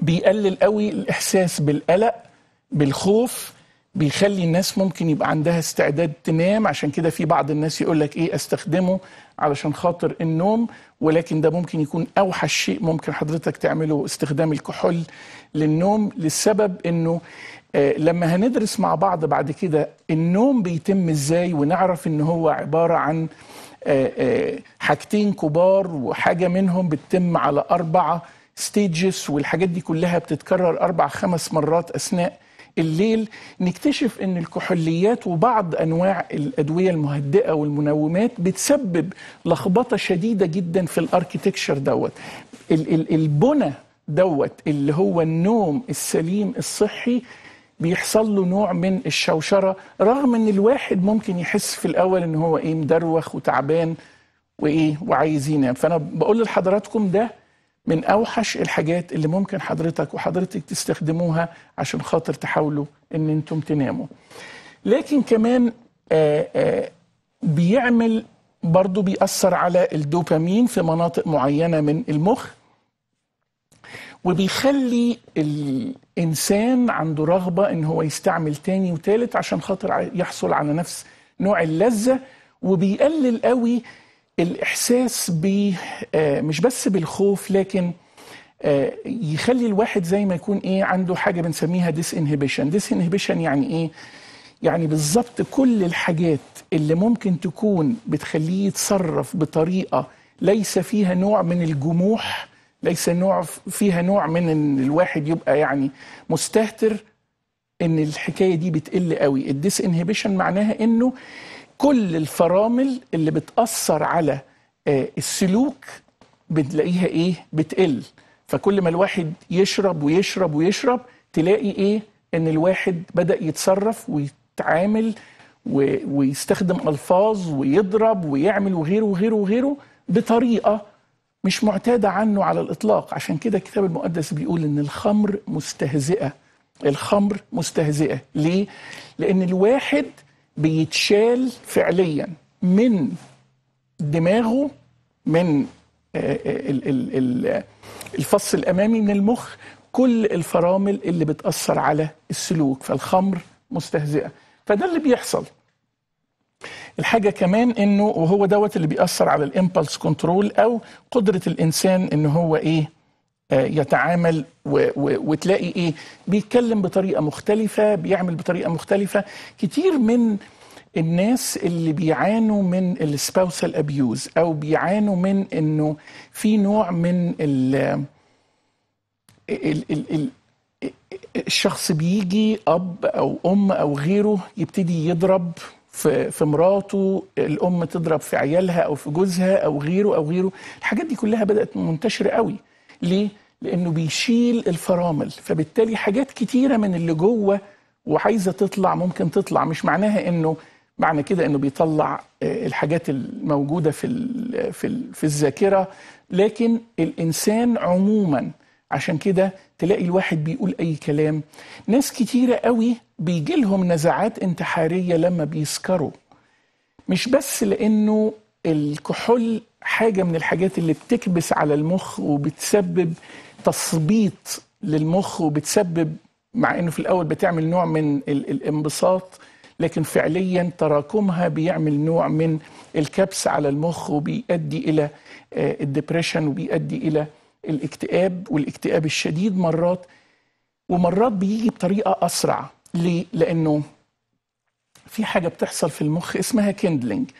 بيقلل قوي الإحساس بالقلق بالخوف بيخلي الناس ممكن يبقى عندها استعداد تنام عشان كده في بعض الناس يقول لك ايه استخدمه علشان خاطر النوم ولكن ده ممكن يكون اوحش شيء ممكن حضرتك تعمله استخدام الكحول للنوم للسبب انه آه لما هندرس مع بعض بعد كده النوم بيتم ازاي ونعرف ان هو عباره عن آه آه حاجتين كبار وحاجه منهم بتتم على اربعه ستيجز والحاجات دي كلها بتتكرر اربع خمس مرات اثناء الليل نكتشف ان الكحوليات وبعض انواع الادويه المهدئه والمنومات بتسبب لخبطه شديده جدا في الاركتكشر دوت البنى دوت اللي هو النوم السليم الصحي بيحصل له نوع من الشوشره رغم ان الواحد ممكن يحس في الاول ان هو ايه مدروخ وتعبان وايه وعايز ينام فانا بقول لحضراتكم ده من اوحش الحاجات اللي ممكن حضرتك وحضرتك تستخدموها عشان خاطر تحاولوا ان انتم تناموا لكن كمان آآ آه، آآ آه، بيعمل برضه بيأثر على الدوبامين في مناطق معينة من المخ وبيخلي الإنسان عنده رغبة إن هو يستعمل تاني وتالت عشان خاطر يحصل على نفس نوع اللذة وبيقلل قوي الإحساس ب آه، مش بس بالخوف لكن آه، يخلي الواحد زي ما يكون إيه عنده حاجة بنسميها ديس انهبيشن ديس انهبيشن يعني إيه يعني بالظبط كل الحاجات اللي ممكن تكون بتخليه يتصرف بطريقة ليس فيها نوع من الجموح ليس نوع فيها نوع من ان الواحد يبقى يعني مستهتر ان الحكايه دي بتقل قوي الديس انهبيشن معناها انه كل الفرامل اللي بتأثر على آه، السلوك بنلاقيها ايه بتقل فكل ما الواحد يشرب ويشرب ويشرب تلاقي ايه ان الواحد بدأ يتصرف ويتعامل ويستخدم ألفاظ ويضرب ويعمل وغيره وغيره وغيره بطريقة مش معتادة عنه على الإطلاق عشان كده الكتاب المقدس بيقول إن الخمر مستهزئة الخمر مستهزئة ليه؟ لأن الواحد بيتشال فعليا من دماغه من آه، آه، الفص الامامي من المخ كل الفرامل اللي بتاثر على السلوك فالخمر مستهزئه فده اللي بيحصل الحاجة كمان انه وهو دوت اللي بيأثر على الامبلس كنترول او قدرة الانسان ان هو ايه آه، يتعامل وتلاقي ايه بيتكلم بطريقه مختلفه بيعمل بطريقه مختلفه كتير من الناس اللي بيعانوا من السباوسال ابيوز او بيعانوا من انه في نوع من ال ال ال ال الشخص بيجي اب او ام او غيره يبتدي يضرب في في مراته الام تضرب في عيالها او في جوزها او غيره او غيره الحاجات دي كلها بدات منتشره قوي ليه لانه بيشيل الفرامل فبالتالي حاجات كتيره من اللي جوه وعايزه تطلع ممكن تطلع مش معناها انه معنى كده انه بيطلع آه، الحاجات الموجوده في في في الذاكره لكن الانسان عموما عشان كده تلاقي الواحد بيقول اي كلام ناس كتيره قوي بيجي لهم نزعات انتحاريه لما بيسكروا مش بس لانه الكحول حاجه من الحاجات اللي بتكبس على المخ وبتسبب تثبيط للمخ وبتسبب مع انه في الاول بتعمل نوع من الانبساط لكن فعليا تراكمها بيعمل نوع من الكبس على المخ وبيؤدي الى آه، الدبريشن وبيؤدي الى الاكتئاب والاكتئاب الشديد مرات ومرات بيجي بطريقه اسرع ليه؟ لانه في حاجه بتحصل في المخ اسمها كندلينج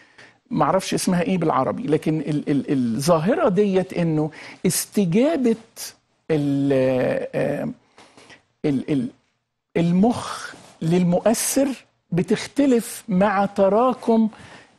معرفش اسمها ايه بالعربي لكن الظاهره ديت انه استجابه المخ للمؤثر بتختلف مع تراكم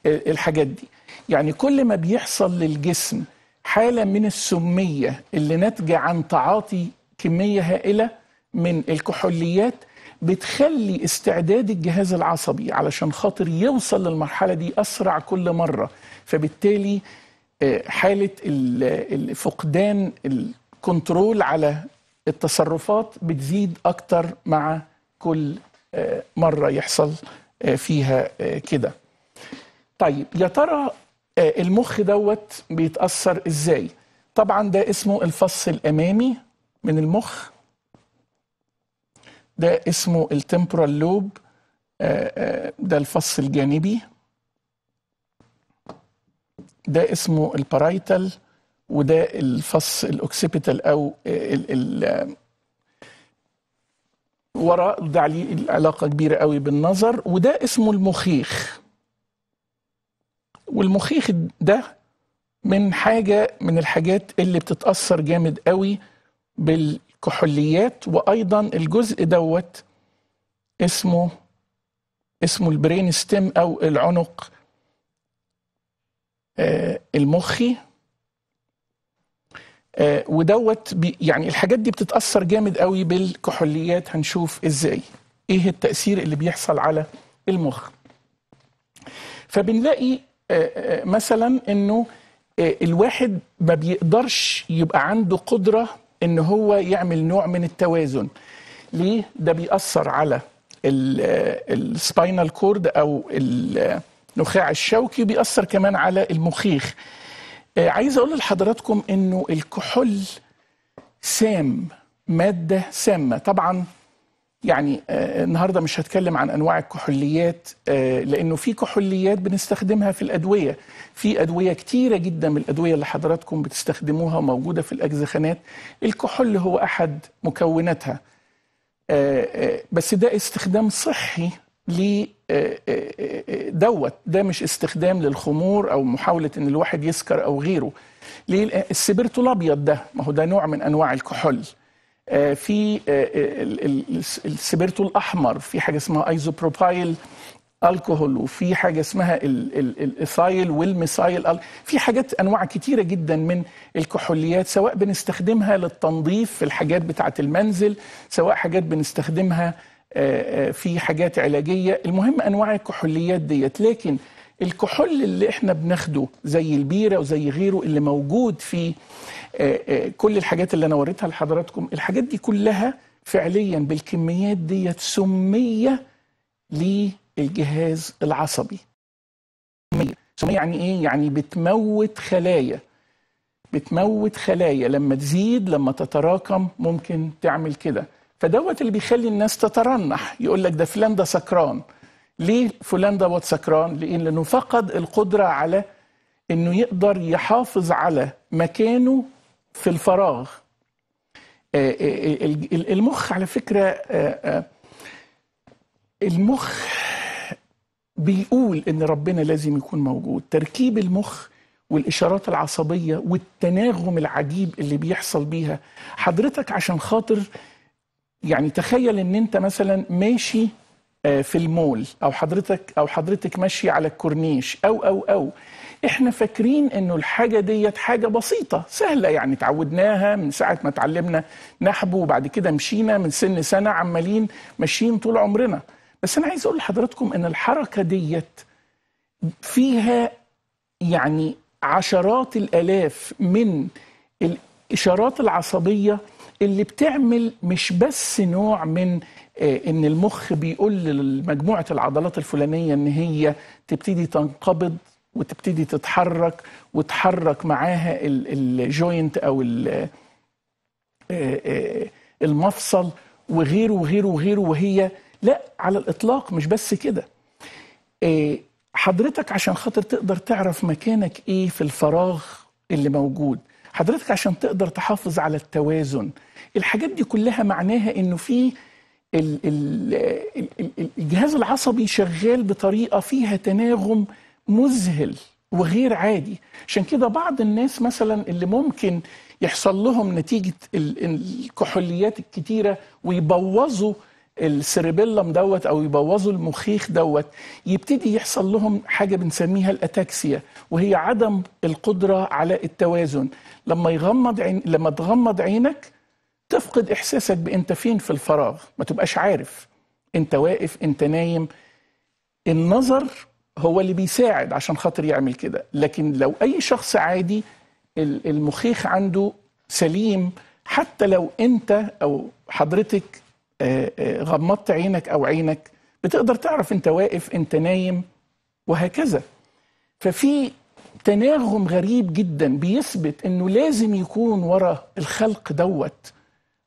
الحاجات دي يعني كل ما بيحصل للجسم حالة من السمية اللي ناتجة عن تعاطي كمية هائلة من الكحوليات بتخلي استعداد الجهاز العصبي علشان خاطر يوصل للمرحلة دي أسرع كل مرة فبالتالي آه، حالة فقدان كنترول على التصرفات بتزيد أكتر مع كل آه، مرة يحصل آه، فيها آه، كده طيب يا ترى المخ دوت بيتأثر إزاي طبعا ده اسمه الفص الأمامي من المخ ده اسمه التمبرال لوب ده الفص الجانبي ده اسمه البارايتال وده الفص الاوكسيبيتال او ال ال وراء ده عليه علاقه كبيره قوي بالنظر وده اسمه المخيخ والمخيخ ده من حاجه من الحاجات اللي بتتاثر جامد قوي بالكحوليات وايضا الجزء دوت اسمه اسمه البرين ستيم او العنق آه، المخي آه، ودوت يعني الحاجات دي بتتاثر جامد قوي بالكحوليات هنشوف ازاي ايه التاثير اللي بيحصل على المخ فبنلاقي آه، آه، مثلا انه الواحد ما بيقدرش يبقى عنده قدره ان هو يعمل نوع من التوازن ليه ده بيأثر على السباينال كورد او النخاع الشوكي بيأثر كمان على المخيخ آه، عايز اقول لحضراتكم انه الكحول سام ماده سامه طبعا يعني آه، النهارده مش هتكلم عن انواع الكحوليات آه، لانه في كحوليات بنستخدمها في الادويه في ادويه كتيره جدا من الادويه اللي حضراتكم بتستخدموها موجوده في الاجزخانات الكحول هو احد مكوناتها بس ده استخدام صحي ل آه، آه، آه، دوت ده مش استخدام للخمور او محاوله ان الواحد يسكر او غيره ليه السبرتو الابيض ده ما هو ده نوع من انواع الكحول في السبرتو الاحمر في حاجه اسمها ايزوبروبايل الكحول وفي حاجه اسمها الايثايل والميثايل في حاجات انواع كتيره جدا من الكحوليات سواء بنستخدمها للتنظيف في الحاجات بتاعه المنزل سواء حاجات بنستخدمها آه، آه، في حاجات علاجيه المهم انواع الكحوليات ديت لكن الكحول اللي احنا بناخده زي البيره وزي غيره اللي موجود في آه، كل الحاجات اللي انا وريتها لحضراتكم الحاجات دي كلها فعليا بالكميات ديت سميه للجهاز العصبي سميه يعني ايه يعني بتموت خلايا بتموت خلايا لما تزيد لما تتراكم ممكن تعمل كده فدوت اللي بيخلي الناس تترنح يقول لك ده فلان ده سكران ليه فلان دوت سكران لان لانه فقد القدره على انه يقدر يحافظ على مكانه في الفراغ آه، آه، آه، المخ على فكره المخ بيقول ان ربنا لازم يكون موجود تركيب المخ والاشارات العصبيه والتناغم العجيب اللي بيحصل بيها حضرتك عشان خاطر يعني تخيل ان انت مثلا ماشي آه، في المول او حضرتك او حضرتك ماشي على الكورنيش او او او احنا فاكرين انه الحاجه ديت حاجه بسيطه سهله يعني اتعودناها من ساعه ما اتعلمنا نحبو وبعد كده مشينا من سن سنه عمالين ماشيين طول عمرنا بس انا عايز اقول لحضراتكم ان الحركه ديت فيها يعني عشرات الالاف من الاشارات العصبيه اللي بتعمل مش بس نوع من آه، ان المخ بيقول لمجموعه العضلات الفلانيه ان هي تبتدي تنقبض وتبتدي تتحرك وتحرك معاها الجوينت او آه، آه، المفصل وغيره وغيره وغيره وهي لا على الاطلاق مش بس كده حضرتك عشان خاطر تقدر تعرف مكانك ايه في الفراغ اللي موجود حضرتك عشان تقدر تحافظ على التوازن الحاجات دي كلها معناها انه في الجهاز العصبي شغال بطريقه فيها تناغم مذهل وغير عادي عشان كده بعض الناس مثلا اللي ممكن يحصل لهم نتيجه الكحوليات الكتيره ويبوظوا السيربيلم دوت او يبوظوا المخيخ دوت يبتدي يحصل لهم حاجه بنسميها الاتاكسيا وهي عدم القدره على التوازن لما يغمض عين لما تغمض عينك تفقد احساسك بانت فين في الفراغ ما تبقاش عارف انت واقف انت نايم النظر هو اللي بيساعد عشان خاطر يعمل كده لكن لو اي شخص عادي المخيخ عنده سليم حتى لو انت او حضرتك آه، آه، غمضت عينك او عينك بتقدر تعرف انت واقف انت نايم وهكذا ففي تناغم غريب جدا بيثبت انه لازم يكون وراء الخلق دوت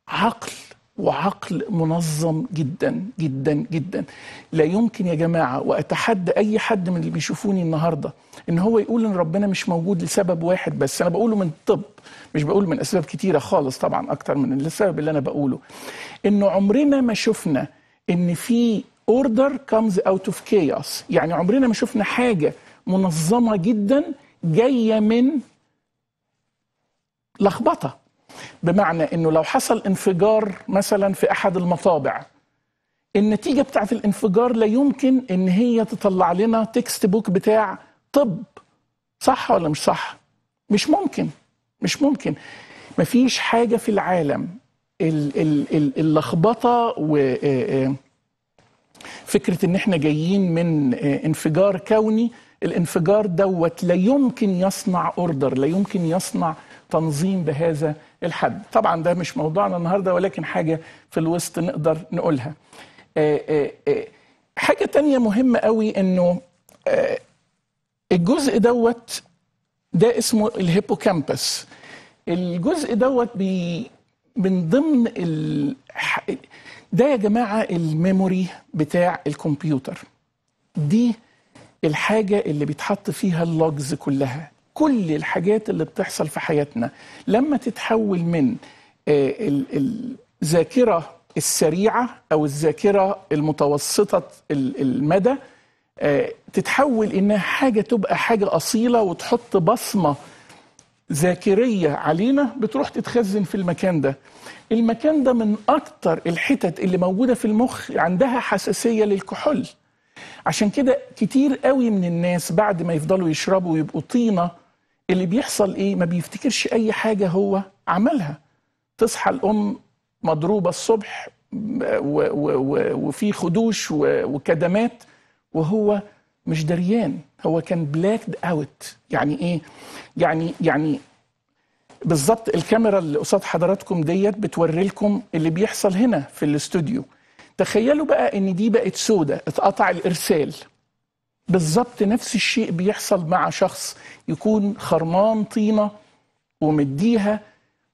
عقل وعقل منظم جدا جدا جدا لا يمكن يا جماعة وأتحدى أي حد من اللي بيشوفوني النهاردة إن هو يقول إن ربنا مش موجود لسبب واحد بس أنا بقوله من الطب مش بقوله من أسباب كتيرة خالص طبعا أكتر من السبب اللي أنا بقوله إن عمرنا ما شفنا إن في اوردر كمز اوت اوف كياس يعني عمرنا ما شفنا حاجه منظمه جدا جايه من لخبطه بمعنى انه لو حصل انفجار مثلا في احد المطابع النتيجه بتاعت الانفجار لا يمكن ان هي تطلع لنا تكست بوك بتاع طب صح ولا مش صح مش ممكن مش ممكن مفيش حاجه في العالم اللخبطه و فكره ان احنا جايين من انفجار كوني الانفجار دوت لا يمكن يصنع اوردر لا يمكن يصنع التنظيم بهذا الحد طبعا ده مش موضوعنا النهاردة ولكن حاجة في الوسط نقدر نقولها آه، آه، آه، حاجة تانية مهمة قوي أنه الجزء دوت ده اسمه الهيبوكامبس الجزء دوت بي من ضمن ال... ده يا جماعة الميموري بتاع الكمبيوتر دي الحاجة اللي بيتحط فيها اللوجز كلها كل الحاجات اللي بتحصل في حياتنا لما تتحول من آه، الذاكرة السريعة أو الذاكرة المتوسطة المدى آه، تتحول إنها حاجة تبقى حاجة أصيلة وتحط بصمة ذاكرية علينا بتروح تتخزن في المكان ده المكان ده من أكتر الحتت اللي موجودة في المخ عندها حساسية للكحول عشان كده كتير قوي من الناس بعد ما يفضلوا يشربوا ويبقوا طينة اللي بيحصل ايه ما بيفتكرش اي حاجه هو عملها تصحى الام مضروبه الصبح وفي خدوش وكدمات وهو مش دريان هو كان بلاكد اوت يعني ايه يعني يعني بالظبط الكاميرا اللي قصاد حضراتكم ديت بتوري لكم اللي بيحصل هنا في الاستوديو تخيلوا بقى ان دي بقت سودة اتقطع الارسال بالظبط نفس الشيء بيحصل مع شخص يكون خرمان طينه ومديها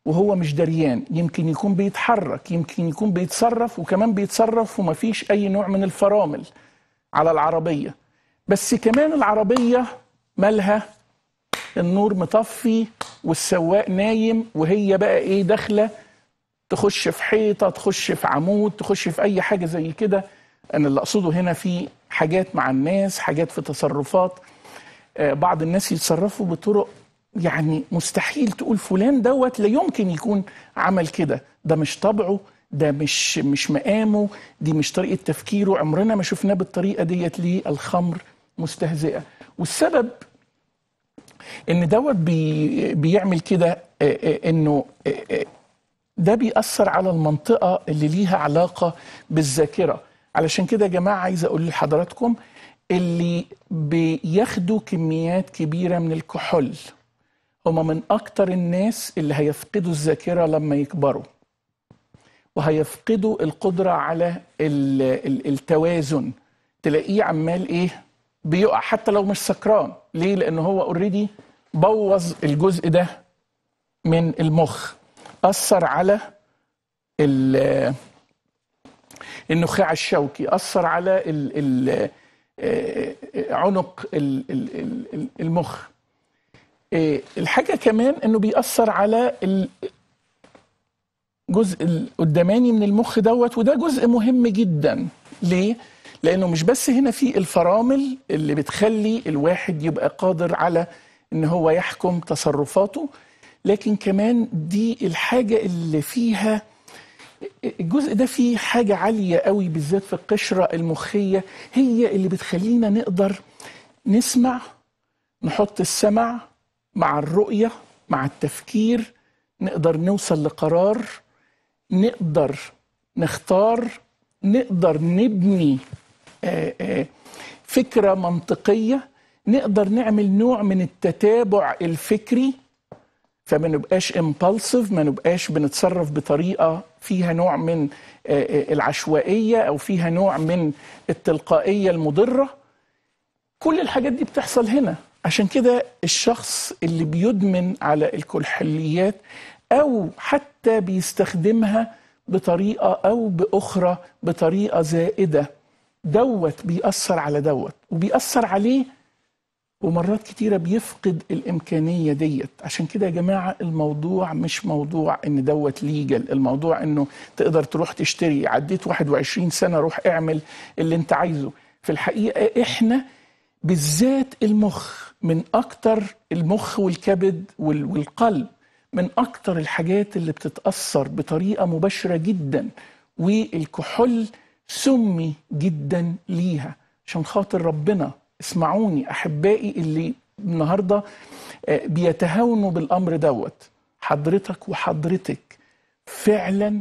وهو مش دريان يمكن يكون بيتحرك يمكن يكون بيتصرف وكمان بيتصرف ومفيش اي نوع من الفرامل على العربيه بس كمان العربيه مالها النور مطفي والسواق نايم وهي بقى ايه داخله تخش في حيطه تخش في عمود تخش في اي حاجه زي كده انا اللي اقصده هنا في حاجات مع الناس حاجات في تصرفات آه، بعض الناس يتصرفوا بطرق يعني مستحيل تقول فلان دوت لا يمكن يكون عمل كده ده مش طبعه ده مش مش مقامه دي مش طريقه تفكيره عمرنا ما شفناه بالطريقه ديت ليه الخمر مستهزئه والسبب ان دوت بي بيعمل كده آه، آه، انه ده بيأثر على المنطقه اللي ليها علاقه بالذاكره علشان كده يا جماعه عايز اقول لحضراتكم اللي بياخدوا كميات كبيره من الكحول هما من اكتر الناس اللي هيفقدوا الذاكره لما يكبروا وهيفقدوا القدره على التوازن تلاقيه عمال ايه بيقع حتى لو مش سكران ليه لان هو اوريدي بوظ الجزء ده من المخ اثر على النخاع الشوكي اثر على الـ الـ آه، عنق المخ إيه، الحاجه كمان انه بيأثر على الجزء القداماني من المخ دوت وده جزء مهم جدا ليه لانه مش بس هنا في الفرامل اللي بتخلي الواحد يبقى قادر على ان هو يحكم تصرفاته لكن كمان دي الحاجه اللي فيها الجزء ده فيه حاجة عالية قوي بالذات في القشرة المخية هي اللي بتخلينا نقدر نسمع نحط السمع مع الرؤية مع التفكير نقدر نوصل لقرار نقدر نختار نقدر نبني آه، آه، فكرة منطقية نقدر نعمل نوع من التتابع الفكري فما نبقاش امبالسيف ما نبقاش بنتصرف بطريقه فيها نوع من آه، آه، العشوائيه او فيها نوع من التلقائيه المضره كل الحاجات دي بتحصل هنا عشان كده الشخص اللي بيدمن على الكحوليات او حتى بيستخدمها بطريقه او باخرى بطريقه زائده دوت بيأثر على دوت وبيأثر عليه ومرات كتيرة بيفقد الإمكانية ديت عشان كده يا جماعة الموضوع مش موضوع إن دوت ليجل الموضوع إنه تقدر تروح تشتري عديت 21 سنة روح اعمل اللي أنت عايزه في الحقيقة إحنا بالذات المخ من أكتر المخ والكبد والقلب من أكتر الحاجات اللي بتتأثر بطريقة مباشرة جدا والكحول سمي جدا ليها عشان خاطر ربنا اسمعوني احبائي اللي النهارده آه، بيتهاونوا بالامر دوت حضرتك وحضرتك فعلا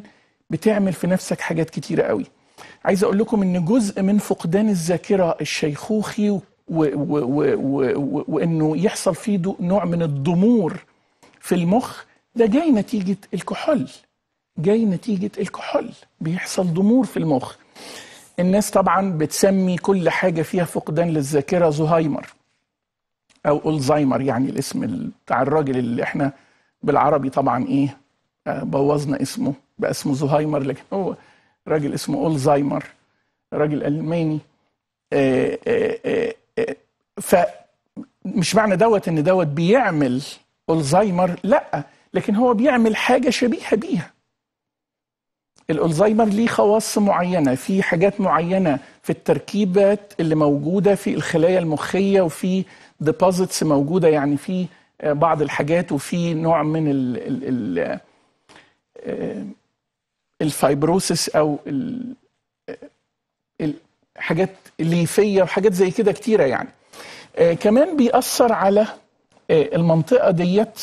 بتعمل في نفسك حاجات كتيره قوي عايز اقول لكم ان جزء من فقدان الذاكره الشيخوخي و و و و وانه يحصل فيه نوع من الضمور في المخ ده جاي نتيجه الكحول جاي نتيجه الكحول بيحصل ضمور في المخ الناس طبعا بتسمي كل حاجة فيها فقدان للذاكرة زهايمر أو ألزايمر يعني الاسم بتاع الراجل اللي احنا بالعربي طبعا إيه آه، بوظنا اسمه بقى اسمه زهايمر لكن هو راجل اسمه ألزايمر راجل ألماني آه، آه، فمش معنى دوت إن دوت بيعمل ألزايمر لأ لكن هو بيعمل حاجة شبيهة بيها الالزايمر ليه خواص معينه في حاجات معينه في التركيبات اللي موجوده في الخلايا المخيه وفي ديبوزيتس موجوده يعني في آه، بعض الحاجات وفي نوع من ال ال ال آه، الفايبروسس او ال آه، ال حاجات ليفيه وحاجات زي كده كتيره يعني كمان بيأثر على المنطقه ديت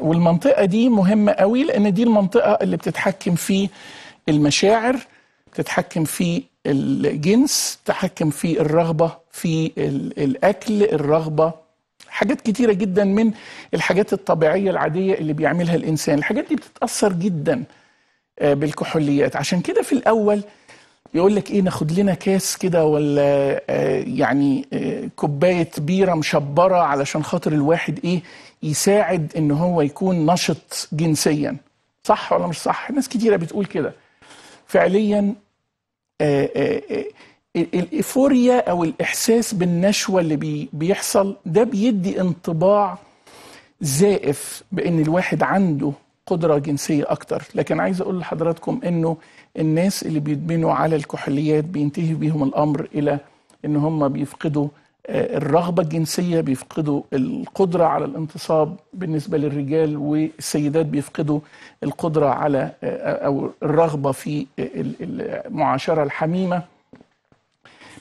والمنطقه دي مهمه قوي لان دي المنطقه اللي بتتحكم في المشاعر بتتحكم في الجنس بتتحكم في الرغبه في الاكل الرغبه حاجات كتيره جدا من الحاجات الطبيعيه العاديه اللي بيعملها الانسان الحاجات دي بتتاثر جدا آه، بالكحوليات عشان كده في الاول يقول لك ايه ناخد لنا كاس كده ولا آه، يعني آه، كوبايه بيره مشبره علشان خاطر الواحد ايه يساعد ان هو يكون نشط جنسيا صح ولا مش صح ناس كتيره بتقول كده فعليا آآ آه، آآ آه، آه، الإيفوريا أو الإحساس بالنشوة اللي بي بيحصل ده بيدي انطباع زائف بأن الواحد عنده قدرة جنسية أكتر لكن عايز أقول لحضراتكم أنه الناس اللي بيدمنوا على الكحوليات بينتهي بيهم الأمر إلى أن هم بيفقدوا الرغبة الجنسية بيفقدوا القدرة على الانتصاب بالنسبة للرجال والسيدات بيفقدوا القدرة على أو الرغبة في المعاشرة الحميمة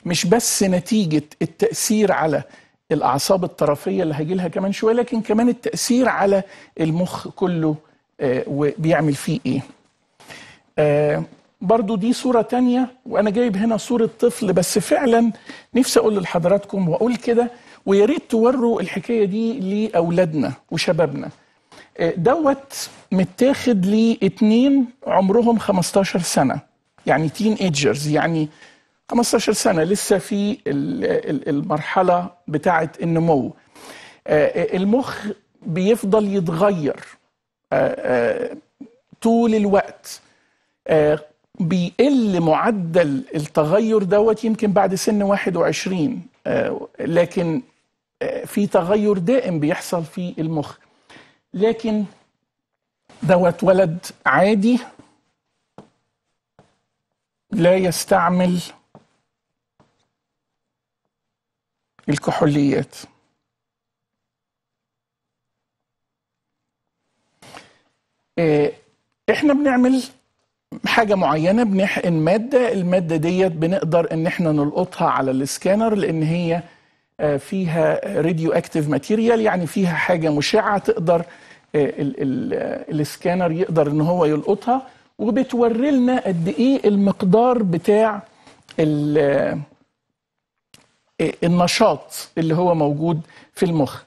مش بس نتيجة التأثير على الأعصاب الطرفية اللي هيجي لها كمان شوية لكن كمان التأثير على المخ كله آه، وبيعمل فيه إيه آه، برضو دي صورة تانية وأنا جايب هنا صورة طفل بس فعلا نفسي أقول لحضراتكم وأقول كده ويا ريت توروا الحكاية دي لأولادنا وشبابنا آه، دوت متاخد لاتنين عمرهم 15 سنة يعني تين ايجرز يعني 15 سنة لسه في المرحلة بتاعة النمو آه، آه، المخ بيفضل يتغير طول الوقت بيقل معدل التغير دوت يمكن بعد سن 21 آه، لكن آه، في تغير دائم بيحصل في المخ لكن دوت ولد عادي لا يستعمل الكحوليات آه، احنا بنعمل حاجة معينة بنحقن مادة المادة ديت بنقدر ان احنا نلقطها على السكانر لان هي آه، فيها راديو اكتف ماتيريال يعني فيها حاجة مشعة تقدر آه، السكانر يقدر ان هو يلقطها وبتوري لنا قد ايه المقدار بتاع آه، النشاط اللي هو موجود في المخ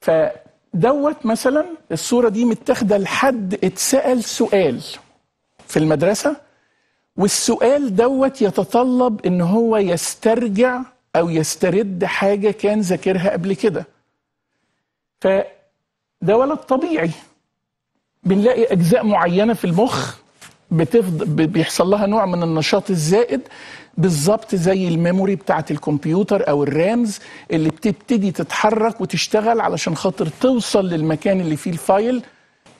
فدوت مثلا الصورة دي متاخدة لحد اتسأل سؤال في المدرسة والسؤال دوت يتطلب ان هو يسترجع او يسترد حاجة كان ذاكرها قبل كده فده ولد طبيعي بنلاقي اجزاء معينة في المخ بتفضل بيحصل لها نوع من النشاط الزائد بالظبط زي الميموري بتاعه الكمبيوتر او الرامز اللي بتبتدي تتحرك وتشتغل علشان خاطر توصل للمكان اللي فيه الفايل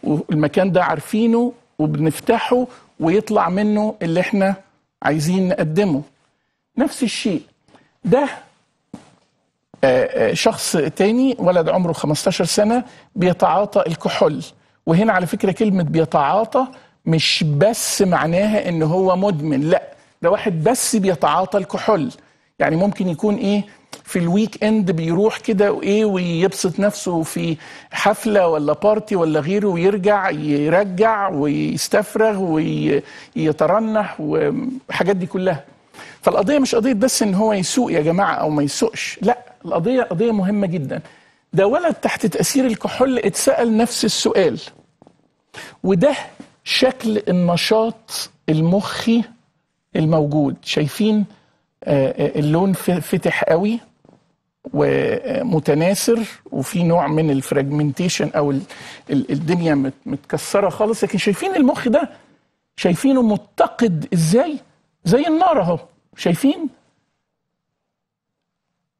والمكان ده عارفينه وبنفتحه ويطلع منه اللي احنا عايزين نقدمه نفس الشيء ده آه، آه، شخص تاني ولد عمره 15 سنة بيتعاطى الكحول وهنا على فكرة كلمة بيتعاطى مش بس معناها ان هو مدمن لا ده واحد بس بيتعاطى الكحول يعني ممكن يكون ايه في الويك اند بيروح كده وايه ويبسط نفسه في حفله ولا بارتي ولا غيره ويرجع يرجع ويستفرغ ويترنح والحاجات دي كلها فالقضيه مش قضيه بس ان هو يسوق يا جماعه او ما يسوقش لا القضيه قضيه مهمه جدا ده ولد تحت تاثير الكحول اتسال نفس السؤال وده شكل النشاط المخي الموجود شايفين آه، آه، اللون فتح قوي ومتناثر وفي نوع من الفراجمنتيشن او الدنيا متكسره خالص لكن شايفين المخ ده شايفينه متقد ازاي زي النار اهو شايفين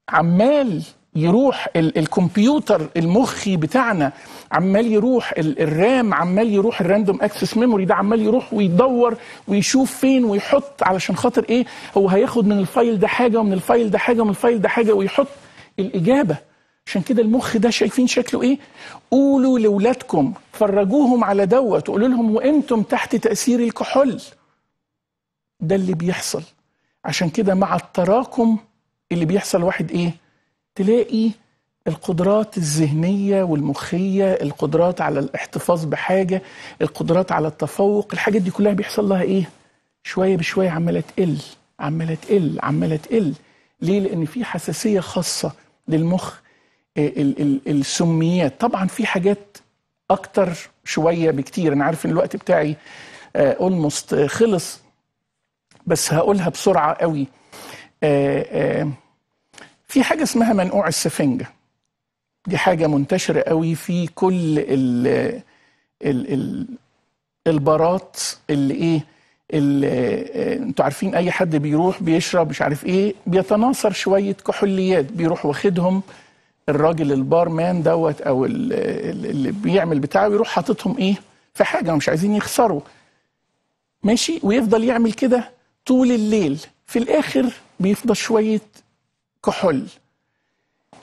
عمال يروح الكمبيوتر المخي بتاعنا عمال يروح الرام عمال يروح الراندوم اكسس ميموري ده عمال يروح ويدور ويشوف فين ويحط علشان خاطر ايه هو هياخد من الفايل ده حاجه ومن الفايل ده حاجه ومن الفايل ده حاجه ويحط الاجابه عشان كده المخ ده شايفين شكله ايه قولوا لاولادكم فرجوهم على دوت وقولوا لهم وانتم تحت تاثير الكحول ده اللي بيحصل عشان كده مع التراكم اللي بيحصل واحد ايه تلاقي القدرات الذهنية والمخية القدرات على الاحتفاظ بحاجة القدرات على التفوق الحاجات دي كلها بيحصل لها ايه شوية بشوية عمالة تقل عمالة تقل عمالة تقل ليه لان في حساسية خاصة للمخ آه، السميات طبعا في حاجات اكتر شوية بكتير انا عارف ان الوقت بتاعي اولموست آه، آه، خلص بس هقولها بسرعة قوي في حاجة اسمها منقوع السفنجة دي حاجه منتشره قوي في كل ال ال البارات اللي ايه آه، انتوا عارفين اي حد بيروح بيشرب مش عارف ايه بيتناصر شويه كحوليات بيروح واخدهم الراجل البار مان دوت او اللي بيعمل بتاعه يروح حاططهم ايه في حاجه مش عايزين يخسروا ماشي ويفضل يعمل كده طول الليل في الاخر بيفضل شويه كحول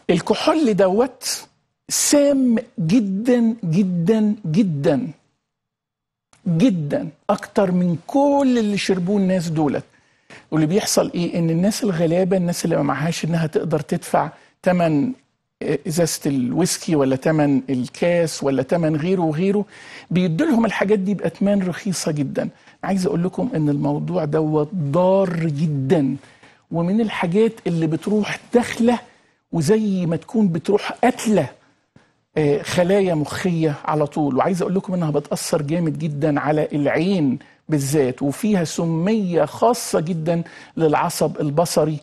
الكحول دوت سام جدا جدا جدا جدا اكتر من كل اللي شربوه الناس دولت واللي بيحصل ايه ان الناس الغلابه الناس اللي ما معهاش انها تقدر تدفع ثمن آه، ازازه الويسكي ولا ثمن الكاس ولا ثمن غيره وغيره بيدوا لهم الحاجات دي باثمان رخيصه جدا عايز اقول لكم ان الموضوع دوت ضار جدا ومن الحاجات اللي بتروح داخله وزي ما تكون بتروح قتله آه، خلايا مخيه على طول وعايز اقول لكم انها بتاثر جامد جدا على العين بالذات وفيها سميه خاصه جدا للعصب البصري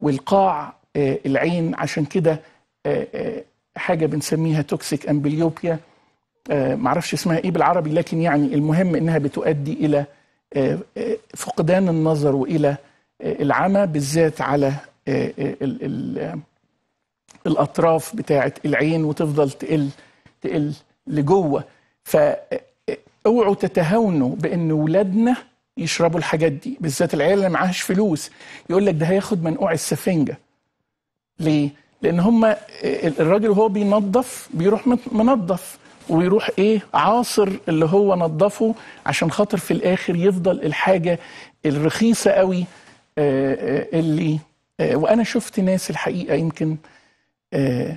والقاع آه، العين عشان كده آه، حاجه بنسميها توكسيك امبليوبيا معرفش اسمها ايه بالعربي لكن يعني المهم انها بتؤدي الى فقدان النظر والى العمى بالذات على الاطراف بتاعه العين وتفضل تقل تقل لجوه اوعوا تتهاونوا بان ولادنا يشربوا الحاجات دي بالذات العيال اللي معاهاش فلوس يقول لك ده هياخد منقوع السفنجه ليه لان هم الراجل وهو بينظف بيروح منظف ويروح ايه عاصر اللي هو نظفه عشان خاطر في الاخر يفضل الحاجه الرخيصه قوي آه، آه، اللي آه، وانا شفت ناس الحقيقه يمكن آه،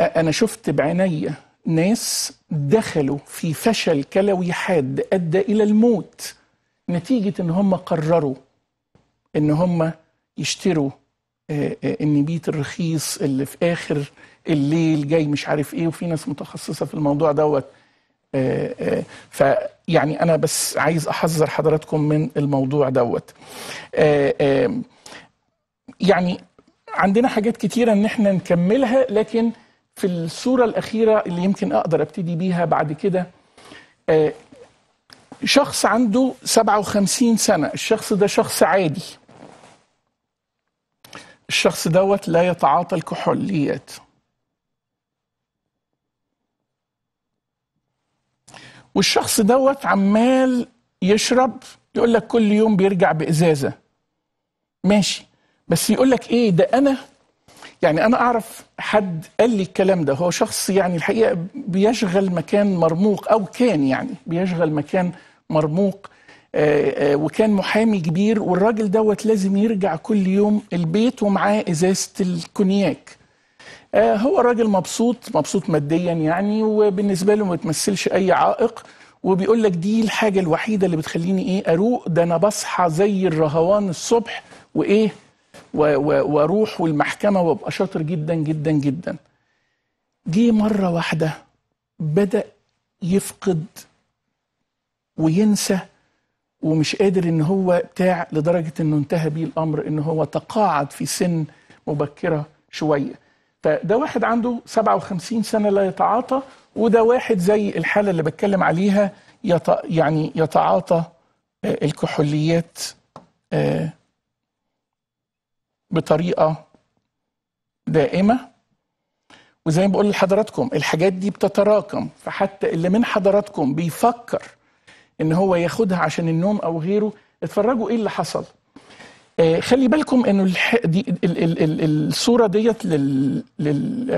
آه، أنا شفت بعيني ناس دخلوا في فشل كلوي حاد أدى إلى الموت نتيجة إن هم قرروا إن هم يشتروا آه، النبيت الرخيص اللي في آخر الليل جاي مش عارف إيه وفي ناس متخصصة في الموضوع دوت فيعني أنا بس عايز أحذر حضراتكم من الموضوع دوت يعني عندنا حاجات كتيرة ان احنا نكملها لكن في الصورة الأخيرة اللي يمكن أقدر أبتدي بيها بعد كده آه شخص عنده 57 سنة الشخص ده شخص عادي الشخص دوت لا يتعاطى الكحوليات والشخص دوت عمال يشرب يقول لك كل يوم بيرجع بإزازة ماشي بس يقول لك ايه ده انا يعني انا اعرف حد قال لي الكلام ده هو شخص يعني الحقيقه بيشغل مكان مرموق او كان يعني بيشغل مكان مرموق آه، آه، وكان محامي كبير والراجل دوت لازم يرجع كل يوم البيت ومعاه ازازه الكونياك آه، هو راجل مبسوط مبسوط ماديا يعني وبالنسبه له ما بتمثلش اي عائق وبيقول لك دي الحاجه الوحيده اللي بتخليني ايه اروق ده انا بصحى زي الرهوان الصبح وايه واروح والمحكمه وابقى شاطر جدا جدا جدا جه مره واحده بدا يفقد وينسى ومش قادر ان هو بتاع لدرجه انه انتهى بيه الامر ان هو تقاعد في سن مبكره شويه فده واحد عنده 57 سنه لا يتعاطى وده واحد زي الحاله اللي بتكلم عليها يط... يعني يتعاطى آه، الكحوليات آه، بطريقه دائمه وزي ما بقول لحضراتكم الحاجات دي بتتراكم فحتى اللي من حضراتكم بيفكر ان هو ياخدها عشان النوم او غيره اتفرجوا ايه اللي حصل آه خلي بالكم انه الح... دي ال... ال... ال... الصوره ديت لل, لل... اللي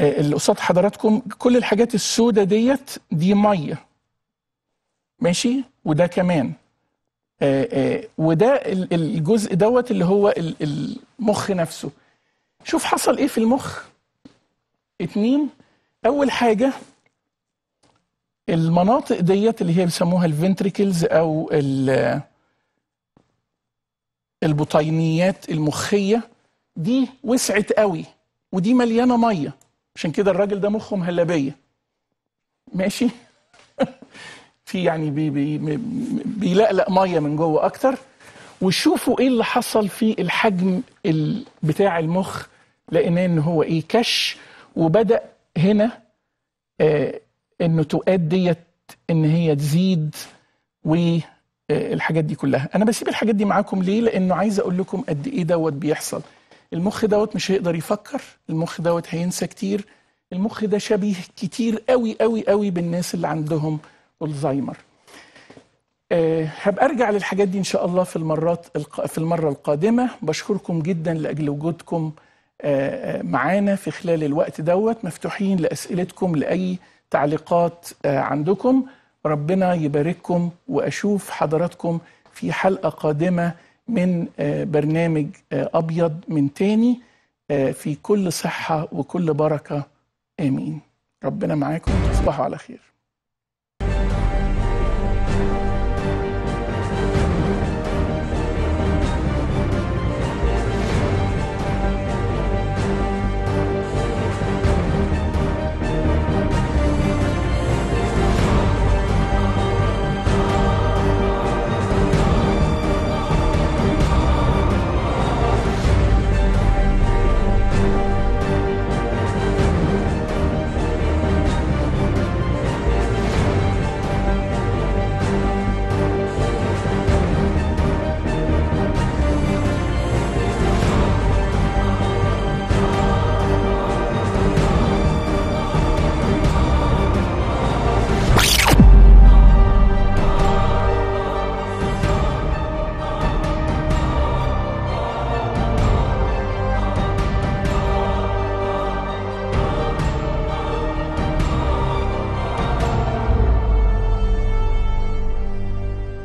آه، آه، قصاد حضراتكم كل الحاجات السودة ديت دي ميه ماشي وده كمان آه، آه، وده الجزء دوت اللي هو المخ نفسه شوف حصل ايه في المخ اتنين اول حاجه المناطق ديت اللي هي بيسموها الفنتريكلز او البطينيات المخيه دي وسعت قوي ودي مليانه ميه عشان كده الراجل ده مخه مهلبيه ماشي في يعني بي بي بيلقلق ميه من جوه اكتر وشوفوا ايه اللي حصل في الحجم بتاع المخ لان ان هو ايه كش وبدا هنا آه تؤاد ديت ان هي تزيد والحاجات آه، دي كلها انا بسيب الحاجات دي معاكم ليه لانه عايز اقول لكم قد ايه دوت بيحصل المخ دوت مش هيقدر يفكر المخ دوت هينسى كتير المخ ده شبيه كتير قوي قوي قوي بالناس اللي عندهم الزهايمر آه، هبقى ارجع للحاجات دي ان شاء الله في المرات في المره القادمه بشكركم جدا لاجل وجودكم آه، آه، معانا في خلال الوقت دوت مفتوحين لاسئلتكم لاي تعليقات عندكم ربنا يبارككم واشوف حضراتكم في حلقه قادمه من برنامج ابيض من تاني في كل صحه وكل بركه امين ربنا معاكم تصبحوا على خير